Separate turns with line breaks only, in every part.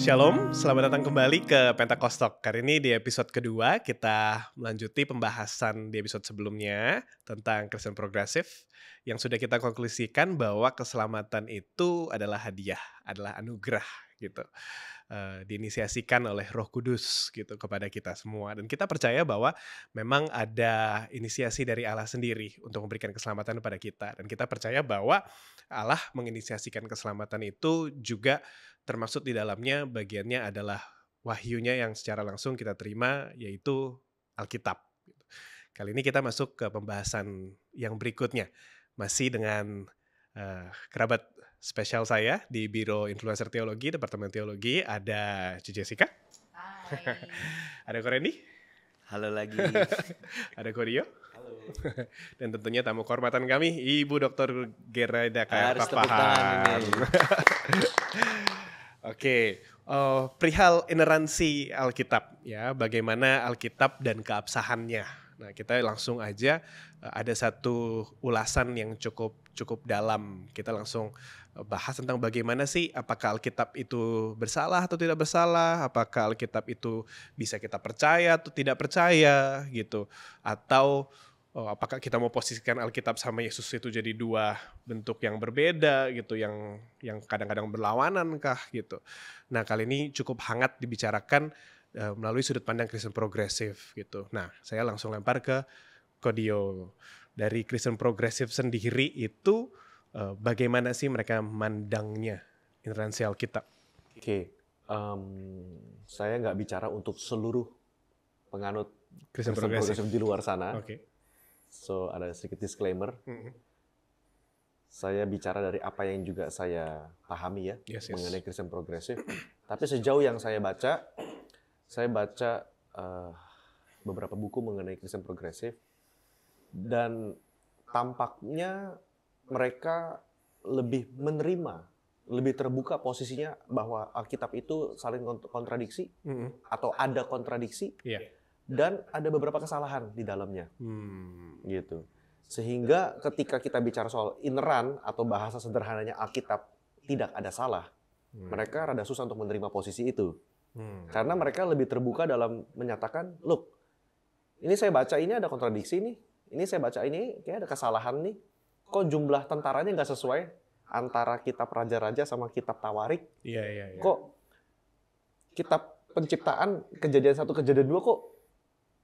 Shalom, selamat datang kembali ke Pentakostok. Kali ini di episode kedua kita melanjuti pembahasan di episode sebelumnya tentang Kristen progresif yang sudah kita konklusikan bahwa keselamatan itu adalah hadiah, adalah anugerah gitu uh, diinisiasikan oleh Roh Kudus gitu kepada kita semua dan kita percaya bahwa memang ada inisiasi dari Allah sendiri untuk memberikan keselamatan kepada kita dan kita percaya bahwa Allah menginisiasikan keselamatan itu juga termasuk di dalamnya bagiannya adalah wahyunya yang secara langsung kita terima yaitu Alkitab. Gitu. Kali ini kita masuk ke pembahasan yang berikutnya masih dengan uh, kerabat spesial saya di Biro Influencer Teologi, Departemen Teologi, ada Cici Jessica. Hai. ada Korendi. Halo lagi. ada Korio. Halo. Dan tentunya tamu kehormatan kami, Ibu Dr. Gerada Papahan. Oke, uh, perihal ineransi Alkitab ya, bagaimana Alkitab dan keabsahannya. Nah, kita langsung aja eh, ada satu ulasan yang cukup cukup dalam. Kita langsung bahas tentang bagaimana sih apakah Alkitab itu bersalah atau tidak bersalah, apakah Alkitab itu bisa kita percaya atau tidak percaya gitu, atau oh, apakah kita mau posisikan Alkitab sama Yesus itu jadi dua bentuk yang berbeda gitu, yang yang kadang-kadang berlawanan kah gitu. Nah kali ini cukup hangat dibicarakan uh, melalui sudut pandang Kristen progresif gitu. Nah saya langsung lempar ke Kodio dari Kristen progresif sendiri itu uh, bagaimana sih mereka mandangnya internasional kita? Oke, okay. um, saya nggak bicara
untuk seluruh penganut Kristen, progresif di luar sana. Okay. So ada sedikit disclaimer. Mm -hmm. Saya bicara dari apa yang juga saya pahami ya yes, yes. mengenai Kristen progresif. Tapi sejauh yang saya baca, saya baca uh, beberapa buku mengenai Kristen progresif dan tampaknya mereka lebih menerima lebih terbuka posisinya bahwa Alkitab itu saling kontradiksi mm -hmm. atau ada kontradiksi yeah. dan ada beberapa kesalahan di dalamnya hmm. gitu sehingga ketika kita bicara soal ineran atau bahasa sederhananya Alkitab tidak ada salah hmm. mereka rada susah untuk menerima posisi itu hmm. karena mereka lebih terbuka dalam menyatakan look ini saya baca ini ada kontradiksi nih ini saya baca ini kayak ada kesalahan nih kok jumlah tentaranya nggak sesuai antara kitab raja-raja sama kitab tawarik? Iya, iya, iya. Kok kitab penciptaan kejadian satu kejadian dua kok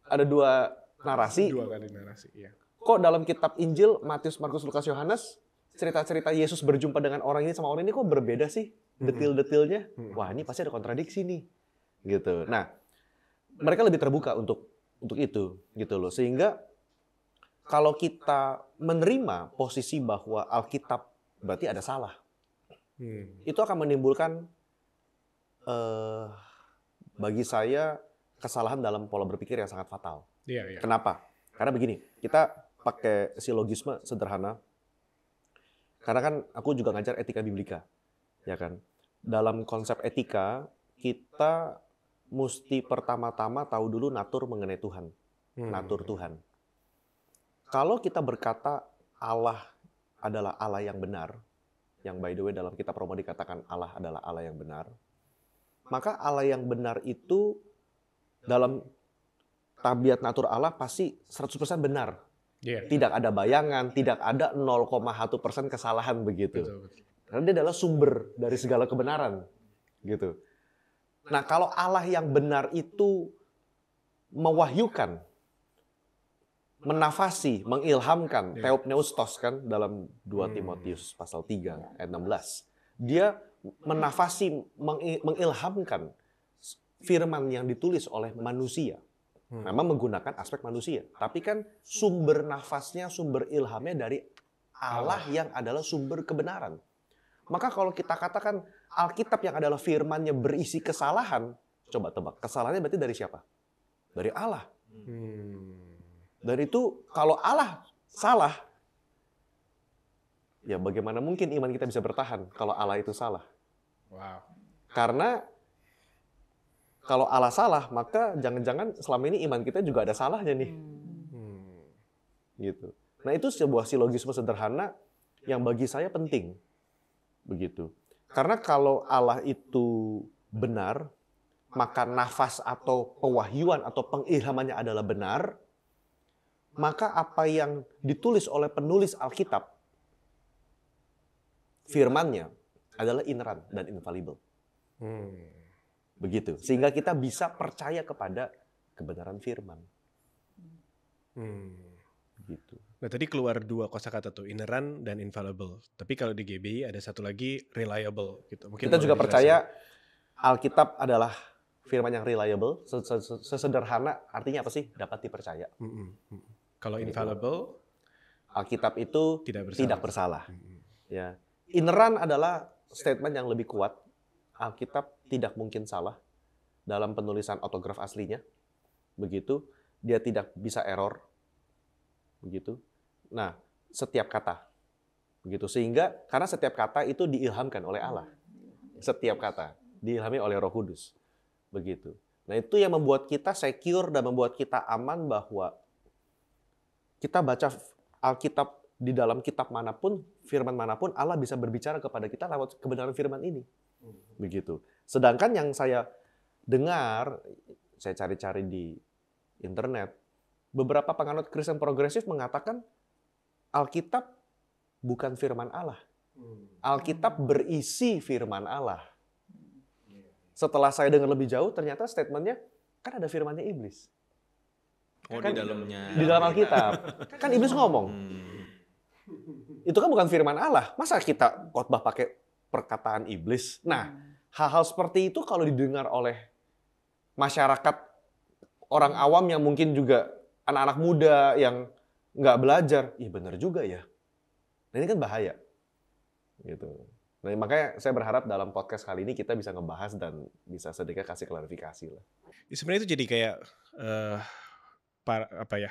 ada dua narasi? Dua kali narasi, iya. Kok dalam kitab Injil Matius, Markus, Lukas, Yohanes cerita-cerita Yesus berjumpa dengan orang ini sama orang ini kok berbeda sih detil-detilnya? Wah, ini pasti ada kontradiksi nih. Gitu. Nah, mereka lebih terbuka untuk untuk itu gitu loh. Sehingga kalau kita menerima posisi bahwa Alkitab berarti ada salah, hmm. itu akan menimbulkan uh, bagi saya kesalahan dalam pola berpikir yang sangat fatal. Iya, iya. Kenapa? Karena begini, kita pakai silogisme sederhana. Karena kan aku juga ngajar etika biblika, ya kan. Dalam konsep etika kita mesti pertama-tama tahu dulu natur mengenai Tuhan, hmm. natur Tuhan. Kalau kita berkata Allah adalah Allah yang benar, yang by the way dalam kitab Roma dikatakan Allah adalah Allah yang benar, maka Allah yang benar itu dalam tabiat natur Allah pasti 100% benar. Yeah. Tidak ada bayangan, tidak ada 0,1% kesalahan begitu. persen kesalahan Karena dia adalah sumber dari segala kebenaran. gitu. Nah kalau Allah yang benar itu mewahyukan menafasi, mengilhamkan yeah. Theopneustos kan dalam 2 hmm. Timotius pasal 3 ayat 16. Dia menafasi, mengilhamkan firman yang ditulis oleh manusia. Hmm. Memang menggunakan aspek manusia, tapi kan sumber nafasnya, sumber ilhamnya dari Allah, Allah yang adalah sumber kebenaran. Maka kalau kita katakan Alkitab yang adalah firmannya berisi kesalahan, coba tebak, kesalahannya berarti dari siapa? Dari Allah. Hmm. Dan itu kalau Allah salah, ya bagaimana mungkin iman kita bisa bertahan kalau Allah itu salah? Wow. Karena kalau Allah salah, maka jangan-jangan selama ini iman kita juga ada salahnya nih. Hmm. Gitu. Nah itu sebuah silogisme sederhana yang bagi saya penting. Begitu. Karena kalau Allah itu benar, maka nafas atau pewahyuan atau pengilhamannya adalah benar, maka apa yang ditulis oleh penulis Alkitab, firmannya adalah inerran dan infallible. Hmm. Begitu. Sehingga kita bisa percaya kepada
kebenaran firman.
Hmm. Gitu.
Nah tadi keluar dua kosakata tuh inerran dan infallible. Tapi kalau di GBI ada satu lagi reliable gitu. Mungkin kita juga percaya Alkitab adalah firman yang reliable,
sesederhana artinya apa sih? Dapat dipercaya.
Mm Hmm. hmm, hmm.
Kalau iya. infallible, Alkitab itu tidak bersalah. Tidak bersalah. Ya. Ineran adalah statement yang lebih kuat. Alkitab tidak mungkin salah dalam penulisan otograf aslinya. Begitu, dia tidak bisa error. Begitu. Nah, setiap kata. Begitu sehingga karena setiap kata itu diilhamkan oleh Allah. Setiap kata diilhami oleh Roh Kudus. Begitu. Nah, itu yang membuat kita secure dan membuat kita aman bahwa kita baca Alkitab di dalam kitab manapun, firman manapun, Allah bisa berbicara kepada kita lewat kebenaran firman ini. Hmm. Begitu. Sedangkan yang saya dengar, saya cari-cari di internet, beberapa penganut Kristen progresif mengatakan Alkitab bukan firman Allah. Hmm. Alkitab berisi firman Allah. Hmm. Setelah saya dengar lebih jauh, ternyata statementnya kan ada firmannya iblis. Oh, kan, di dalamnya. Di dalam Alkitab. kan iblis ngomong. Hmm. Itu kan bukan firman Allah. Masa kita khotbah pakai perkataan iblis? Nah, hmm. hal-hal seperti itu kalau didengar oleh masyarakat orang awam yang mungkin juga anak-anak muda yang nggak belajar, iya benar juga ya. Nah, ini kan bahaya. Gitu. Nah, makanya saya berharap dalam podcast kali ini kita bisa ngebahas dan bisa sedikit kasih klarifikasi lah.
Ya, sebenarnya itu jadi kayak uh, para, apa ya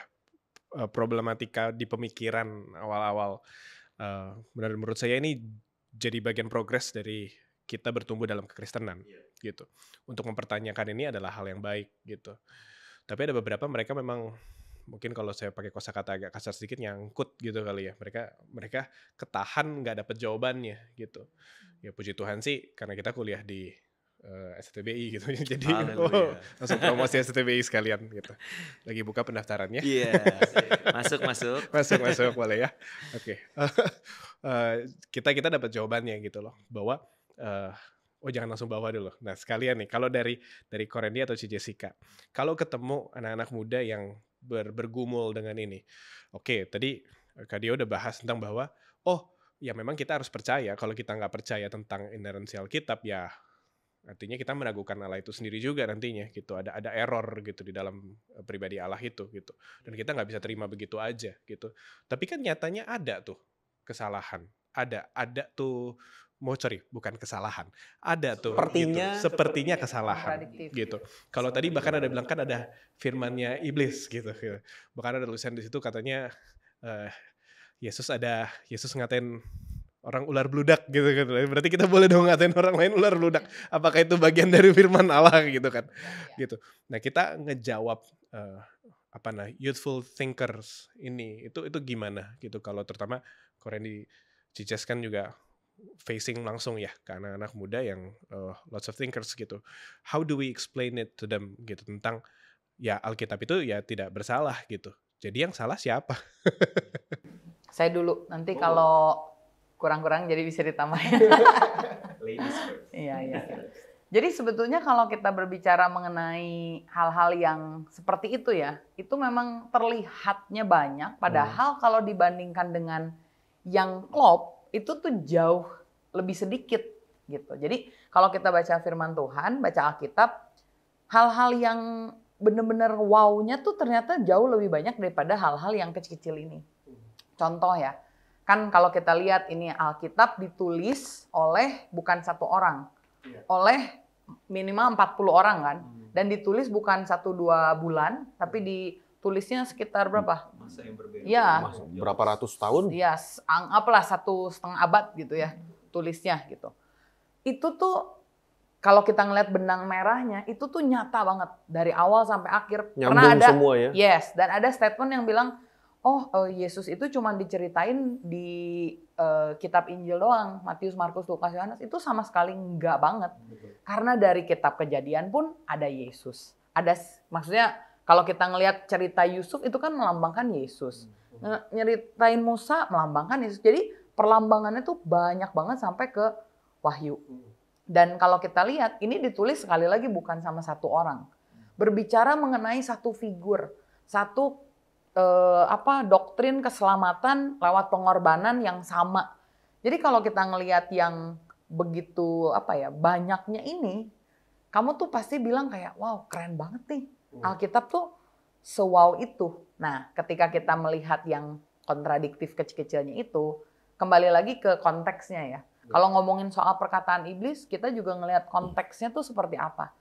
eh, problematika di pemikiran awal-awal. Uh, menurut saya ini jadi bagian progres dari kita bertumbuh dalam kekristenan yeah. gitu. Untuk mempertanyakan ini adalah hal yang baik gitu. Tapi ada beberapa mereka memang mungkin kalau saya pakai kosakata agak kasar sedikit nyangkut gitu kali ya. Mereka mereka ketahan nggak dapat jawabannya gitu. Hmm. Ya puji Tuhan sih karena kita kuliah di uh, eh, STBI gitu. Jadi oh, langsung promosi STBI sekalian gitu. Lagi buka pendaftarannya. Iya. Yeah. masuk masuk. masuk masuk boleh ya. Oke. Okay. Uh, eh, kita kita dapat jawabannya gitu loh bahwa uh, oh jangan langsung bawa dulu. Nah sekalian nih kalau dari dari Korendi atau si Jessica, kalau ketemu anak-anak muda yang ber, bergumul dengan ini, oke okay, tadi Kak Dio udah bahas tentang bahwa oh ya memang kita harus percaya kalau kita nggak percaya tentang inerensial kitab ya Artinya kita meragukan Allah itu sendiri juga nantinya gitu. Ada ada error gitu di dalam e, pribadi Allah itu gitu. Dan kita nggak bisa terima begitu aja gitu. Tapi kan nyatanya ada tuh kesalahan. Ada ada tuh mau sorry bukan kesalahan ada tuh sepertinya gitu. sepertinya kesalahan gitu. gitu kalau tadi bahkan ada bilang kan ada gitu. firmannya iblis gitu, gitu. bahkan ada tulisan di situ katanya uh, Yesus ada Yesus ngatain orang ular beludak gitu kan. Berarti kita boleh dong ngatain orang lain ular beludak. Apakah itu bagian dari firman Allah gitu kan. Ya, ya. Gitu. Nah, kita ngejawab uh, apa nah youthful thinkers ini itu itu gimana gitu kalau terutama Korean di Cices kan juga facing langsung ya ke anak-anak muda yang uh, lots of thinkers gitu. How do we explain it to them gitu tentang ya Alkitab itu ya tidak bersalah gitu. Jadi yang salah siapa?
Saya dulu nanti kalau kurang-kurang jadi bisa ditambahin. Iya, iya. Jadi sebetulnya kalau kita berbicara mengenai hal-hal yang seperti itu ya, itu memang terlihatnya banyak. Padahal hmm. kalau dibandingkan dengan yang klop, itu tuh jauh lebih sedikit gitu. Jadi kalau kita baca firman Tuhan, baca Alkitab, hal-hal yang bener-bener wow-nya tuh ternyata jauh lebih banyak daripada hal-hal yang kecil-kecil ini. Hmm. Contoh ya, Kan kalau kita lihat ini Alkitab ditulis oleh bukan satu orang, iya. oleh minimal 40 orang kan. Hmm. Dan ditulis bukan satu dua bulan, tapi ditulisnya sekitar berapa? Masa yang berbeda. Ya. Masa
berapa ratus tahun?
Ya, apalah satu setengah abad gitu ya tulisnya gitu. Itu tuh kalau kita ngeliat benang merahnya itu tuh nyata banget dari awal sampai akhir. Nyambung ada semua ya. Yes, dan ada statement yang bilang oh eh, Yesus itu cuma diceritain di uh, kitab Injil doang, Matius, Markus, Lukas, Yohanes itu sama sekali enggak banget. Karena dari kitab Kejadian pun ada Yesus. Ada maksudnya kalau kita ngelihat cerita Yusuf itu kan melambangkan Yesus. Hmm. Nyeritain Musa melambangkan Yesus. Jadi perlambangannya tuh banyak banget sampai ke Wahyu. Hmm. Dan kalau kita lihat, ini ditulis sekali lagi bukan sama satu orang. Hmm. Berbicara mengenai satu figur, satu eh, apa doktrin keselamatan lewat pengorbanan yang sama. Jadi kalau kita ngelihat yang begitu apa ya banyaknya ini, kamu tuh pasti bilang kayak wow keren banget nih hmm. Alkitab tuh sewow itu. Nah ketika kita melihat yang kontradiktif kecil-kecilnya itu, kembali lagi ke konteksnya ya. Hmm. Kalau ngomongin soal perkataan iblis, kita juga ngelihat konteksnya tuh seperti apa.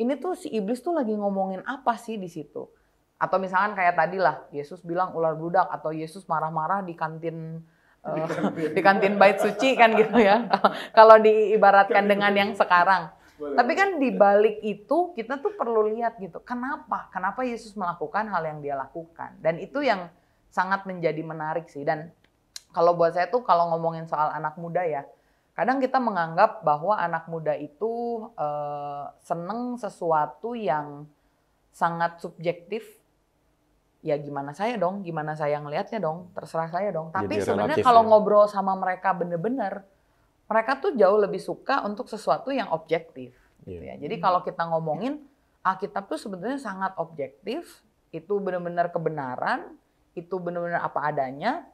Ini tuh si iblis tuh lagi ngomongin apa sih di situ? Atau misalkan kayak tadi lah, Yesus bilang ular budak atau Yesus marah-marah di kantin di eh, kantin, bait suci kan gitu ya. Kalau diibaratkan dengan yang sekarang. Tapi kan di balik itu kita tuh perlu lihat gitu. Kenapa? Kenapa Yesus melakukan hal yang dia lakukan? Dan itu yang sangat menjadi menarik sih. Dan kalau buat saya tuh kalau ngomongin soal anak muda ya, kadang kita menganggap bahwa anak muda itu uh, seneng sesuatu yang sangat subjektif ya gimana saya dong, gimana saya ngelihatnya dong, terserah saya dong. Tapi sebenarnya ya. kalau ya. ngobrol sama mereka bener-bener, mereka tuh jauh lebih suka untuk sesuatu yang objektif. Gitu iya. ya. Jadi kalau kita ngomongin Alkitab ah, tuh sebenarnya sangat objektif, itu bener-bener kebenaran, itu bener-bener apa adanya.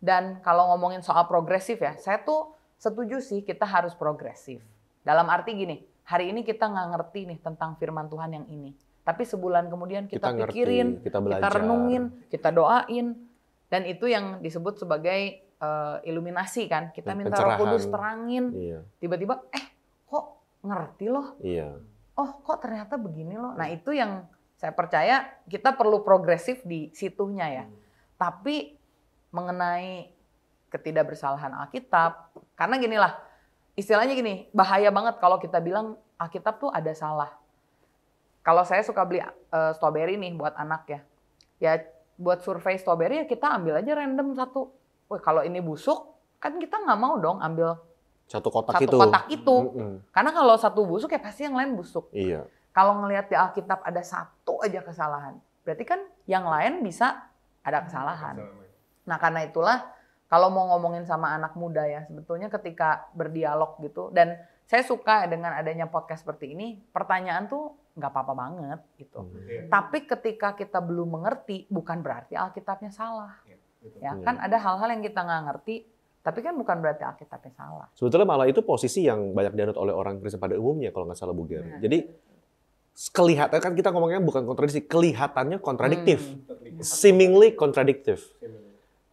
Dan kalau ngomongin soal progresif ya, saya tuh setuju sih kita harus progresif. Dalam arti gini, hari ini kita nggak ngerti nih tentang firman Tuhan yang ini tapi sebulan kemudian kita, kita ngerti, pikirin, kita, belajar. kita renungin, kita doain, dan itu yang disebut sebagai uh, iluminasi kan. Kita minta Pencerahan. Roh Kudus terangin. Iya. Tiba-tiba, eh kok ngerti loh? Iya. Oh kok ternyata begini loh. Nah itu yang saya percaya kita perlu progresif di situnya ya. Hmm. Tapi mengenai ketidakbersalahan Alkitab, karena ginilah istilahnya gini bahaya banget kalau kita bilang Alkitab tuh ada salah kalau saya suka beli uh, strawberry nih buat anak ya. Ya buat survei strawberry ya kita ambil aja random satu. Wah kalau ini busuk kan kita nggak mau dong ambil
satu kotak satu itu. kotak itu. Mm -hmm.
Karena kalau satu busuk ya pasti yang lain busuk. Iya. Kalau ngelihat di Alkitab ada satu aja kesalahan, berarti kan yang lain bisa ada kesalahan. Nah karena itulah kalau mau ngomongin sama anak muda ya sebetulnya ketika berdialog gitu dan saya suka dengan adanya podcast seperti ini pertanyaan tuh nggak apa-apa banget gitu. Hmm. Iya. Tapi ketika kita belum mengerti, bukan berarti Alkitabnya salah. Ya, ya kan ada hal-hal yang kita nggak ngerti, tapi kan bukan berarti Alkitabnya salah.
Sebetulnya malah itu posisi yang banyak dianut oleh orang Kristen pada umumnya kalau nggak salah bugar. Yeah. Jadi kelihatan kan kita ngomongnya bukan kontradiksi, kelihatannya kontradiktif, hmm. seemingly kontradiktif.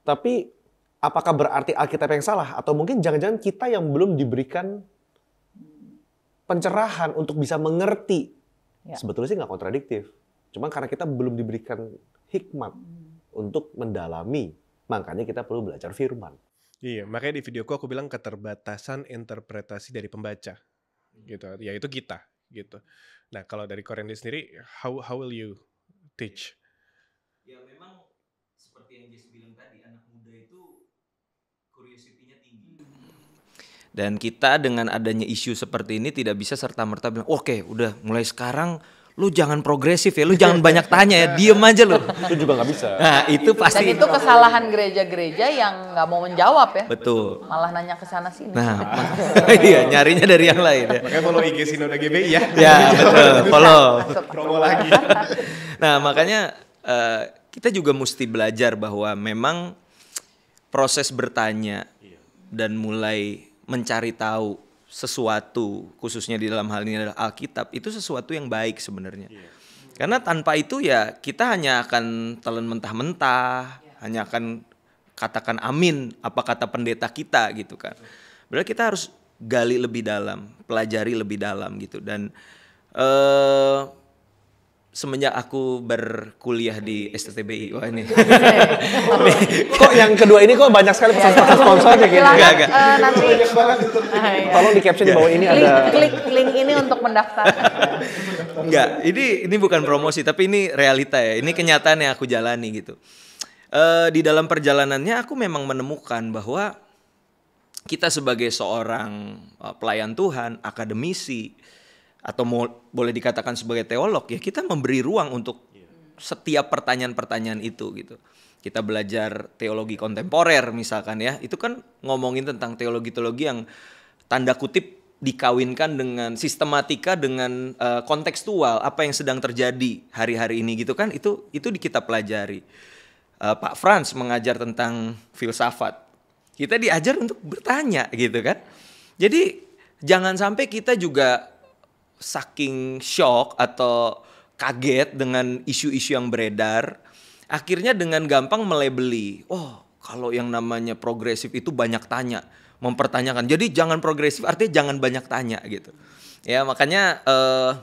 Tapi apakah berarti Alkitab yang salah atau mungkin jangan-jangan kita yang belum diberikan hmm. pencerahan untuk bisa mengerti Ya. Sebetulnya sih nggak kontradiktif. Cuma karena kita belum diberikan hikmat hmm. untuk mendalami, makanya kita perlu belajar firman.
Iya, makanya di videoku aku bilang keterbatasan interpretasi dari pembaca. Gitu, yaitu kita gitu. Nah, kalau dari Korendi sendiri, how how will you teach
Dan kita dengan adanya isu seperti ini tidak bisa serta-merta bilang, oke okay, udah mulai sekarang lu jangan progresif ya, lu jangan banyak tanya ya, diem aja lu. Itu juga nggak bisa. Nah itu, itu pasti. Dan itu
kesalahan gereja-gereja yang nggak mau menjawab ya. Betul. Malah nanya ke sana sini. Nah,
iya nyarinya dari yang lain ya. Makanya follow IG Sinoda GBI ya. Ya betul, follow. Promo lagi. nah makanya uh, kita juga mesti belajar bahwa memang proses bertanya iya. dan mulai mencari tahu sesuatu khususnya di dalam hal ini adalah Alkitab itu sesuatu yang baik sebenarnya. Yeah. Karena tanpa itu ya kita hanya akan telan mentah-mentah, yeah. hanya akan katakan amin apa kata pendeta kita gitu kan. Berarti kita harus gali lebih dalam, pelajari lebih dalam gitu dan uh, semenjak aku berkuliah di STTBI wah ini
oh. kok yang
kedua ini kok banyak sekali
pesan-pesan sponsor gitu eh, enggak enggak uh,
nanti ah, iya. di caption di bawah ini ada klik link ini untuk mendaftar
enggak ini ini bukan promosi
tapi ini realita ya ini kenyataan yang aku jalani gitu eh, di dalam perjalanannya aku memang menemukan bahwa kita sebagai seorang eh, pelayan Tuhan akademisi atau mau, boleh dikatakan sebagai teolog ya kita memberi ruang untuk iya. setiap pertanyaan-pertanyaan itu gitu. Kita belajar teologi kontemporer misalkan ya, itu kan ngomongin tentang teologi-teologi yang tanda kutip dikawinkan dengan sistematika dengan uh, kontekstual apa yang sedang terjadi hari-hari ini gitu kan itu itu di kita pelajari. Uh, Pak Franz mengajar tentang filsafat. Kita diajar untuk bertanya gitu kan. Jadi jangan sampai kita juga saking shock atau kaget dengan isu-isu yang beredar, akhirnya dengan gampang melebeli. Oh, kalau yang namanya progresif itu banyak tanya, mempertanyakan. Jadi jangan progresif artinya jangan banyak tanya gitu. Ya, makanya uh,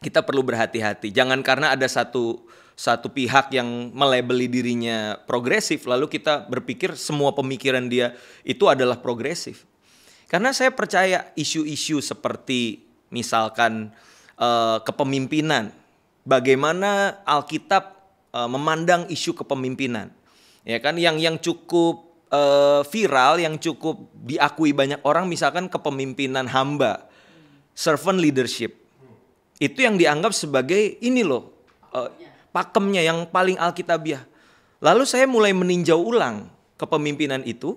kita perlu berhati-hati. Jangan karena ada satu satu pihak yang melebeli dirinya progresif lalu kita berpikir semua pemikiran dia itu adalah progresif. Karena saya percaya isu-isu seperti misalkan uh, kepemimpinan, bagaimana Alkitab uh, memandang isu kepemimpinan, ya kan? Yang yang cukup uh, viral, yang cukup diakui banyak orang, misalkan kepemimpinan hamba, servant leadership, itu yang dianggap sebagai ini loh uh, pakemnya yang paling alkitabiah. Lalu saya mulai meninjau ulang kepemimpinan itu.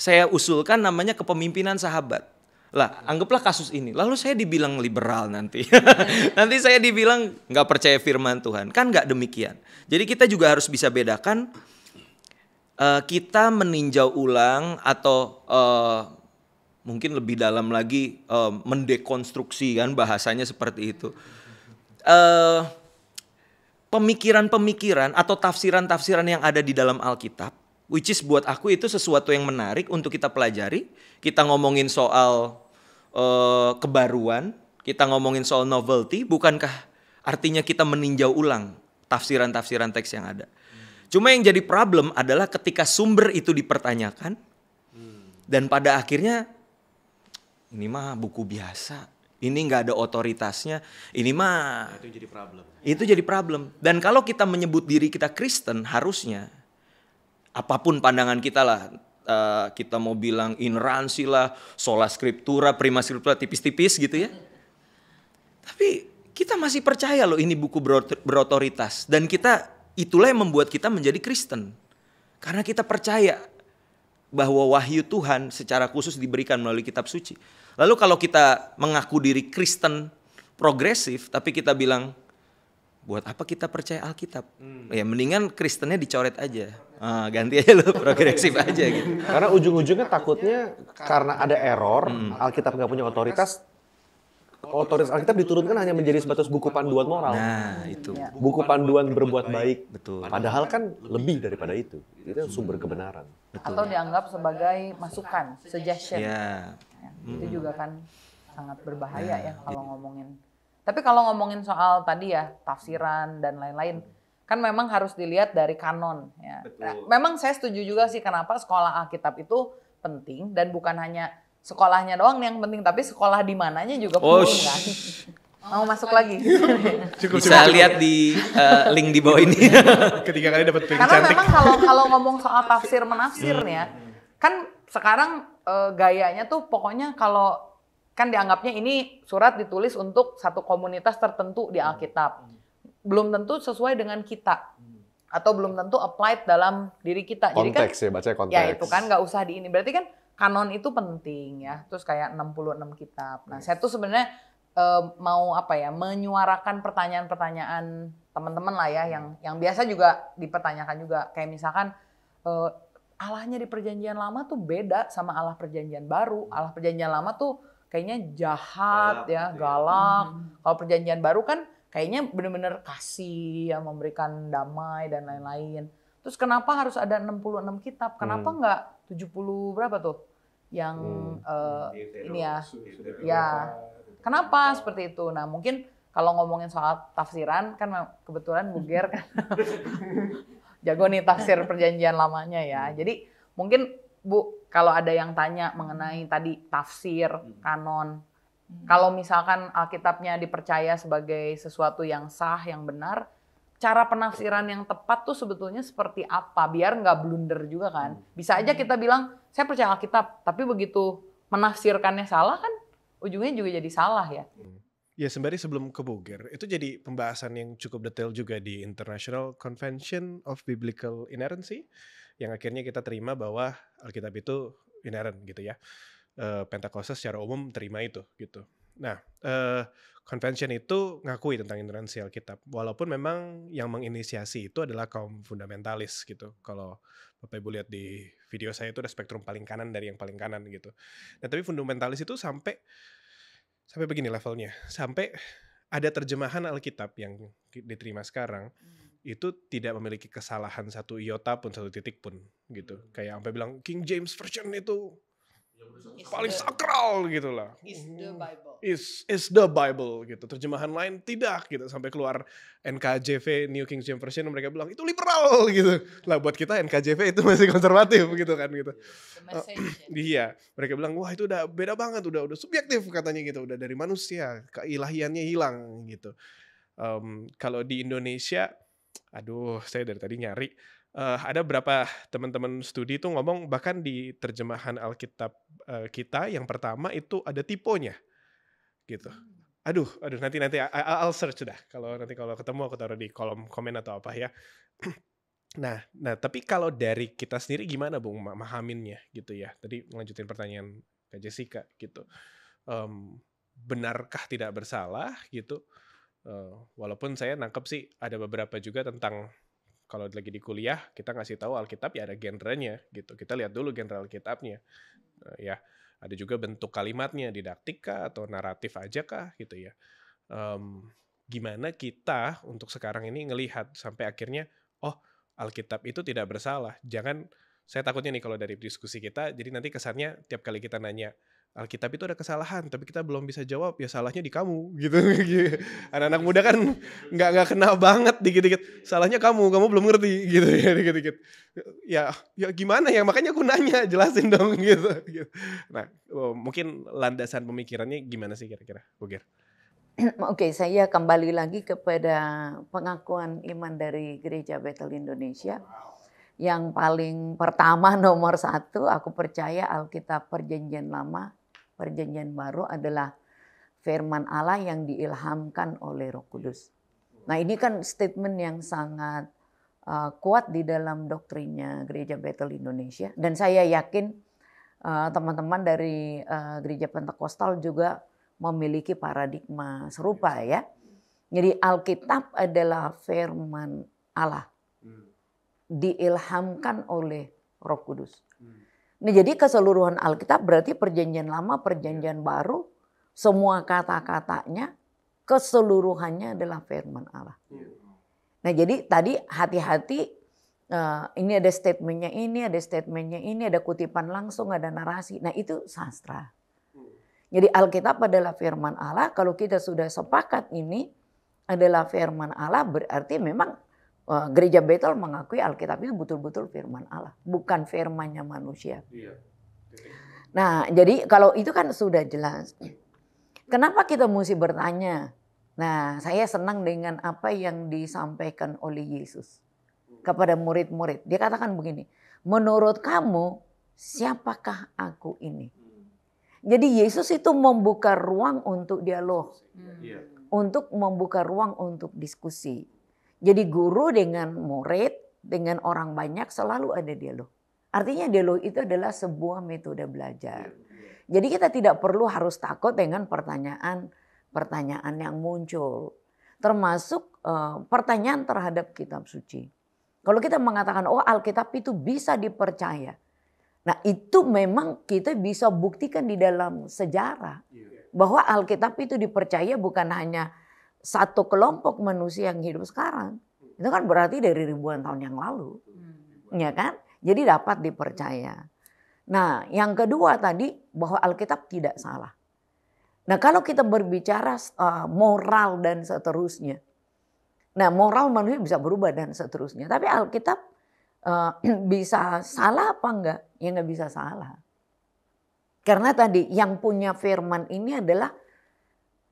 Saya usulkan namanya kepemimpinan sahabat. Lah, anggaplah kasus ini. Lalu saya dibilang liberal nanti. nanti saya dibilang nggak percaya firman Tuhan. Kan nggak demikian. Jadi kita juga harus bisa bedakan uh, kita meninjau ulang atau uh, mungkin lebih dalam lagi uh, mendekonstruksi kan bahasanya seperti itu. pemikiran pemikiran-pemikiran atau tafsiran-tafsiran yang ada di dalam Alkitab which is buat aku itu sesuatu yang menarik untuk kita pelajari. Kita ngomongin soal uh, kebaruan, kita ngomongin soal novelty, bukankah artinya kita meninjau ulang tafsiran-tafsiran teks yang ada. Hmm. Cuma yang jadi problem adalah ketika sumber itu dipertanyakan hmm. dan pada akhirnya ini mah buku biasa, ini nggak ada otoritasnya, ini mah nah, itu jadi problem. Itu jadi problem. Dan kalau kita menyebut diri kita Kristen harusnya apapun pandangan kita lah uh, kita mau bilang inransi lah sola scriptura prima scriptura tipis-tipis gitu ya tapi kita masih percaya loh ini buku berotoritas dan kita itulah yang membuat kita menjadi Kristen karena kita percaya bahwa wahyu Tuhan secara khusus diberikan melalui kitab suci. Lalu kalau kita mengaku diri Kristen progresif tapi kita bilang buat apa kita percaya Alkitab? Hmm. Ya mendingan Kristennya dicoret aja. Uh, ganti aja lo progresif aja gitu.
Karena ujung-ujungnya takutnya karena ada error, hmm. Alkitab nggak punya otoritas, otoritas Alkitab diturunkan hanya menjadi sebatas buku panduan moral. Nah, itu. Iya. Buku panduan berbuat baik. Betul. Padahal kan lebih daripada itu. Itu sumber hmm.
kebenaran. Betul. Atau dianggap sebagai masukan, suggestion. Ya. Itu juga kan sangat berbahaya ya, ya kalau ngomongin tapi kalau ngomongin soal tadi ya tafsiran dan lain-lain, kan memang harus dilihat dari kanon ya. Nah, memang saya setuju juga sih kenapa sekolah Alkitab itu penting dan bukan hanya sekolahnya doang yang penting, tapi sekolah di mananya juga oh, perlu kan? oh, Mau masuk lagi.
cukup, Bisa cukup, lihat cukup. di uh, link di bawah ini. Ketiga kali dapat cantik. Karena
memang kalau kalau ngomong soal tafsir menafsir nih ya, hmm. kan sekarang uh, gayanya tuh pokoknya kalau kan dianggapnya ini surat ditulis untuk satu komunitas tertentu di hmm. Alkitab. Hmm. Belum tentu sesuai dengan kita hmm. atau belum tentu applied dalam diri kita. Konteks Jadi kan, ya, baca konteks. Ya itu kan nggak usah di ini. Berarti kan kanon itu penting ya. Terus kayak 66 kitab. Nah, saya tuh sebenarnya eh, mau apa ya? menyuarakan pertanyaan-pertanyaan teman-teman lah ya yang yang biasa juga dipertanyakan juga. Kayak misalkan eh, Allahnya di perjanjian lama tuh beda sama Allah perjanjian baru. Allah perjanjian lama tuh kayaknya jahat galak, ya, gitu ya. galak. Mhm. Kalau perjanjian baru kan kayaknya benar-benar kasih yang memberikan damai dan lain-lain. Terus kenapa harus ada 66 kitab? Kenapa hmm. tujuh 70 berapa tuh? Yang hmm. uh, ini ya. Ya. Kenapa seperti itu? Nah, mungkin kalau ngomongin soal tafsiran kan kebetulan Buger kan jago nih tafsir perjanjian lamanya ya. Hmm. Jadi mungkin Bu kalau ada yang tanya mengenai hmm. tadi tafsir, hmm. kanon,
hmm.
kalau misalkan Alkitabnya dipercaya sebagai sesuatu yang sah, yang benar, cara penafsiran yang tepat tuh sebetulnya seperti apa? Biar nggak blunder juga kan. Bisa aja kita bilang, saya percaya Alkitab, tapi begitu menafsirkannya salah kan, ujungnya juga jadi salah ya.
Ya sembari sebelum ke Buger itu jadi pembahasan yang cukup detail juga di International Convention of Biblical Inerrancy yang akhirnya kita terima bahwa Alkitab itu inerrant gitu ya. E, eh, Pentakosta secara umum terima itu gitu. Nah, e, convention itu ngakui tentang inerransi Alkitab. Walaupun memang yang menginisiasi itu adalah kaum fundamentalis gitu. Kalau Bapak Ibu lihat di video saya itu ada spektrum paling kanan dari yang paling kanan gitu. Nah, tapi fundamentalis itu sampai sampai begini levelnya. Sampai ada terjemahan Alkitab yang diterima sekarang. Hmm itu tidak memiliki kesalahan satu iota pun satu titik pun gitu hmm. kayak sampai bilang King James version itu is ya paling the, sakral gitu lah
is the hmm. Bible
is is the Bible gitu terjemahan lain tidak gitu sampai keluar NKJV New King James Version mereka bilang itu liberal gitu lah buat kita NKJV itu masih konservatif gitu kan gitu uh, iya mereka bilang wah itu udah beda banget udah udah subjektif katanya gitu udah dari manusia keilahiannya hilang gitu um, kalau di Indonesia aduh saya dari tadi nyari uh, ada berapa teman-teman studi itu ngomong bahkan di terjemahan Alkitab uh, kita yang pertama itu ada tiponya gitu. Hmm. Aduh, aduh nanti nanti I'll search sudah kalau nanti kalau ketemu aku taruh di kolom komen atau apa ya. Nah, nah tapi kalau dari kita sendiri gimana Bung memahaminya gitu ya. Tadi lanjutin pertanyaan Kak Jessica gitu. Um, benarkah tidak bersalah gitu? Eh, walaupun saya nangkep sih ada beberapa juga tentang kalau lagi di kuliah kita ngasih tahu Alkitab ya ada genrenya gitu. Kita lihat dulu genre Alkitabnya. Uh, ya, ada juga bentuk kalimatnya didaktika atau naratif aja kah gitu ya. Um, gimana kita untuk sekarang ini ngelihat sampai akhirnya oh Alkitab itu tidak bersalah. Jangan saya takutnya nih kalau dari diskusi kita jadi nanti kesannya tiap kali kita nanya Alkitab itu ada kesalahan, tapi kita belum bisa jawab, ya salahnya di kamu, gitu. Anak-anak muda kan nggak nggak kenal banget dikit-dikit. Salahnya kamu, kamu belum ngerti, gitu ya dikit-dikit. Ya, ya gimana ya? Makanya aku nanya, jelasin dong, gitu, gitu. Nah, oh, mungkin landasan pemikirannya gimana sih kira-kira, Bugir?
Oke, okay, saya kembali lagi kepada pengakuan iman dari Gereja Betel Indonesia. yang paling pertama nomor satu aku percaya Alkitab Perjanjian Lama Perjanjian Baru adalah firman Allah yang diilhamkan oleh Roh Kudus. Nah, ini kan statement yang sangat uh, kuat di dalam doktrinnya Gereja Betel Indonesia dan saya yakin uh, teman-teman uh, dari uh, Gereja Pentakostal juga memiliki paradigma serupa ya. Jadi Alkitab adalah firman Allah. Hmm. Diilhamkan oleh Roh Kudus. Nah, jadi keseluruhan Alkitab berarti perjanjian lama, perjanjian baru, semua kata-katanya keseluruhannya adalah firman Allah. Iya. Nah, jadi tadi hati-hati uh, ini ada statementnya ini, ada statementnya ini, ada kutipan langsung, ada narasi. Nah, itu sastra. Iya. Jadi Alkitab adalah firman Allah. Kalau kita sudah sepakat ini adalah firman Allah berarti memang Eh, gereja Betel mengakui Alkitab itu betul-betul firman Allah, bukan firmannya manusia. Iya. Nah, jadi kalau itu kan sudah jelas. Kenapa kita mesti bertanya? Nah, saya senang dengan apa yang disampaikan oleh Yesus kepada murid-murid. Dia katakan begini, menurut kamu siapakah aku ini? Jadi Yesus itu membuka ruang untuk dialog. Hmm. Untuk membuka ruang untuk diskusi. Jadi guru dengan murid, dengan orang banyak selalu ada dialog. Artinya dialog itu adalah sebuah metode belajar. Iya, iya. Jadi kita tidak perlu harus takut dengan pertanyaan-pertanyaan yang muncul. Termasuk eh, pertanyaan terhadap kitab suci. Kalau kita mengatakan, oh Alkitab itu bisa dipercaya. Nah itu memang kita bisa buktikan di dalam sejarah. Iya. Bahwa Alkitab itu dipercaya bukan hanya satu kelompok manusia yang hidup sekarang itu kan berarti dari ribuan tahun yang lalu, hmm. ya kan? Jadi dapat dipercaya. Nah, yang kedua tadi bahwa Alkitab tidak salah. Nah, kalau kita berbicara eh, moral dan seterusnya, nah moral manusia bisa berubah dan seterusnya. Tapi Alkitab eh, bisa salah apa enggak? Ya enggak bisa salah. Karena tadi yang punya firman ini adalah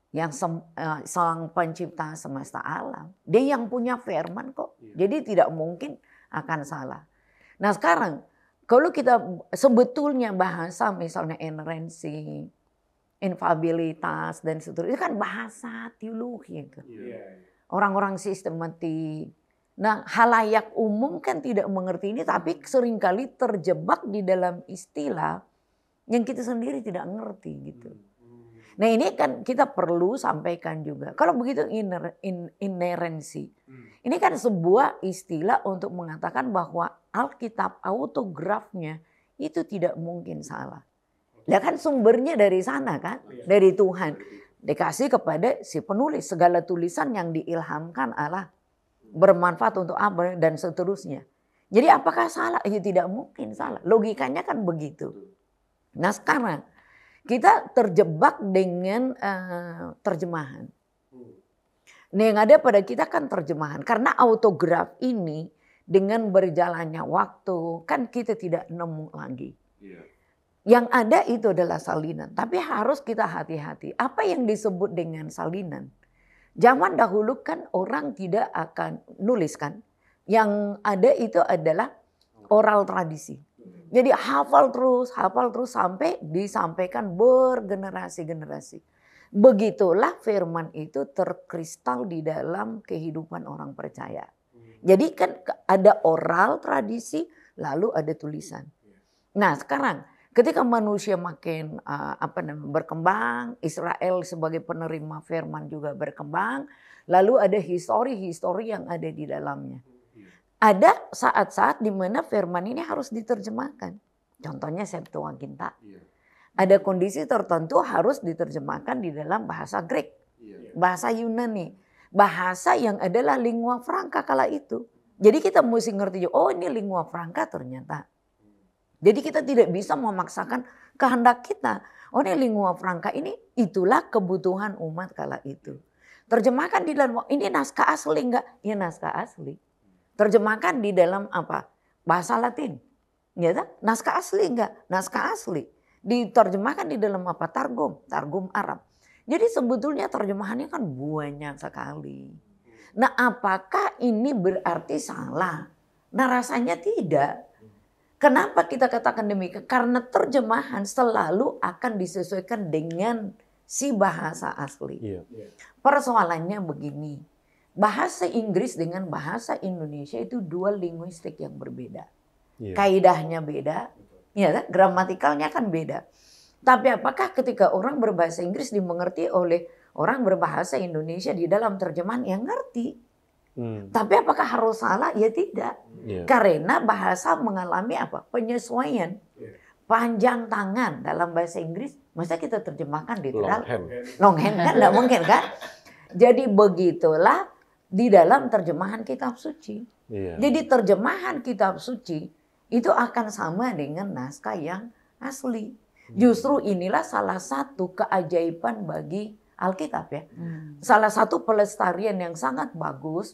yang sem, uh, sang pencipta semesta alam. Dia yang punya firman kok. Iya. Jadi tidak mungkin akan salah. Nah sekarang kalau kita sebetulnya bahasa misalnya inerensi, infabilitas dan seterusnya itu kan bahasa teologi itu. Iya. Iya. Orang-orang sistematik. Nah halayak umum kan tidak mengerti ini tapi seringkali terjebak di dalam istilah yang kita sendiri tidak ngerti gitu. Hmm. Nah ini kan kita perlu sampaikan juga. Kalau begitu iner, in, inerensi. Hmm. Ini kan sebuah istilah untuk mengatakan bahwa Alkitab autografnya itu tidak mungkin salah. Ya kan sumbernya dari sana kan, oh, iya. dari Tuhan. Dikasih kepada si penulis segala tulisan yang diilhamkan Allah bermanfaat untuk apa dan seterusnya. Jadi apakah salah? Ya tidak mungkin salah. Logikanya kan begitu. Nah sekarang kita terjebak dengan uh, terjemahan. Nah yang ada pada kita kan terjemahan. Karena autograf ini dengan berjalannya waktu kan kita tidak nemu lagi. Iya. Yang ada itu adalah salinan. Tapi harus kita hati-hati. Apa yang disebut dengan salinan? Zaman dahulu kan orang tidak akan nuliskan. Yang ada itu adalah oral tradisi. Jadi hafal terus, hafal terus sampai disampaikan bergenerasi-generasi. Begitulah firman itu terkristal di dalam kehidupan orang percaya. Hmm. Jadi kan ada oral tradisi, lalu ada tulisan. Hmm. Nah sekarang ketika manusia makin uh, apa namanya berkembang, Israel sebagai penerima firman juga berkembang, lalu ada histori-histori yang ada di dalamnya ada saat-saat di mana firman ini harus diterjemahkan. Contohnya Septuaginta. Iya. Ada kondisi tertentu harus diterjemahkan di dalam bahasa Greek, iya. bahasa Yunani, bahasa yang adalah lingua franca kala itu. Jadi kita mesti ngerti, oh ini lingua franca ternyata. Jadi kita tidak bisa memaksakan kehendak kita. Oh ini lingua franca ini itulah kebutuhan umat kala itu. Terjemahkan di dalam, ini naskah asli enggak? Ini ya, naskah asli terjemahkan di dalam apa? Bahasa Latin. Ya, tak? Kan? naskah asli enggak? Naskah asli diterjemahkan di dalam apa? Targum, targum Arab. Jadi sebetulnya terjemahannya kan banyak sekali. Nah, apakah ini berarti salah? Nah, rasanya tidak. Kenapa kita katakan demikian? Karena terjemahan selalu akan disesuaikan dengan si bahasa asli. Iya. Persoalannya begini bahasa Inggris dengan bahasa Indonesia itu dua linguistik yang berbeda. Yeah. Kaidahnya beda, ya kan? gramatikalnya kan beda. Tapi apakah ketika orang berbahasa Inggris dimengerti oleh orang berbahasa Indonesia di dalam terjemahan yang ngerti? Hmm. Tapi apakah harus salah? Ya tidak. Yeah. Karena bahasa mengalami apa? Penyesuaian. Iya. Panjang tangan dalam bahasa Inggris, masa kita terjemahkan di long
hand. Long hand kan tidak mungkin
kan? Jadi begitulah di dalam terjemahan kitab suci. Iya. Jadi terjemahan kitab suci itu akan sama dengan naskah yang asli. Hmm. Justru inilah salah satu keajaiban bagi Alkitab ya. Hmm. Salah satu pelestarian yang sangat bagus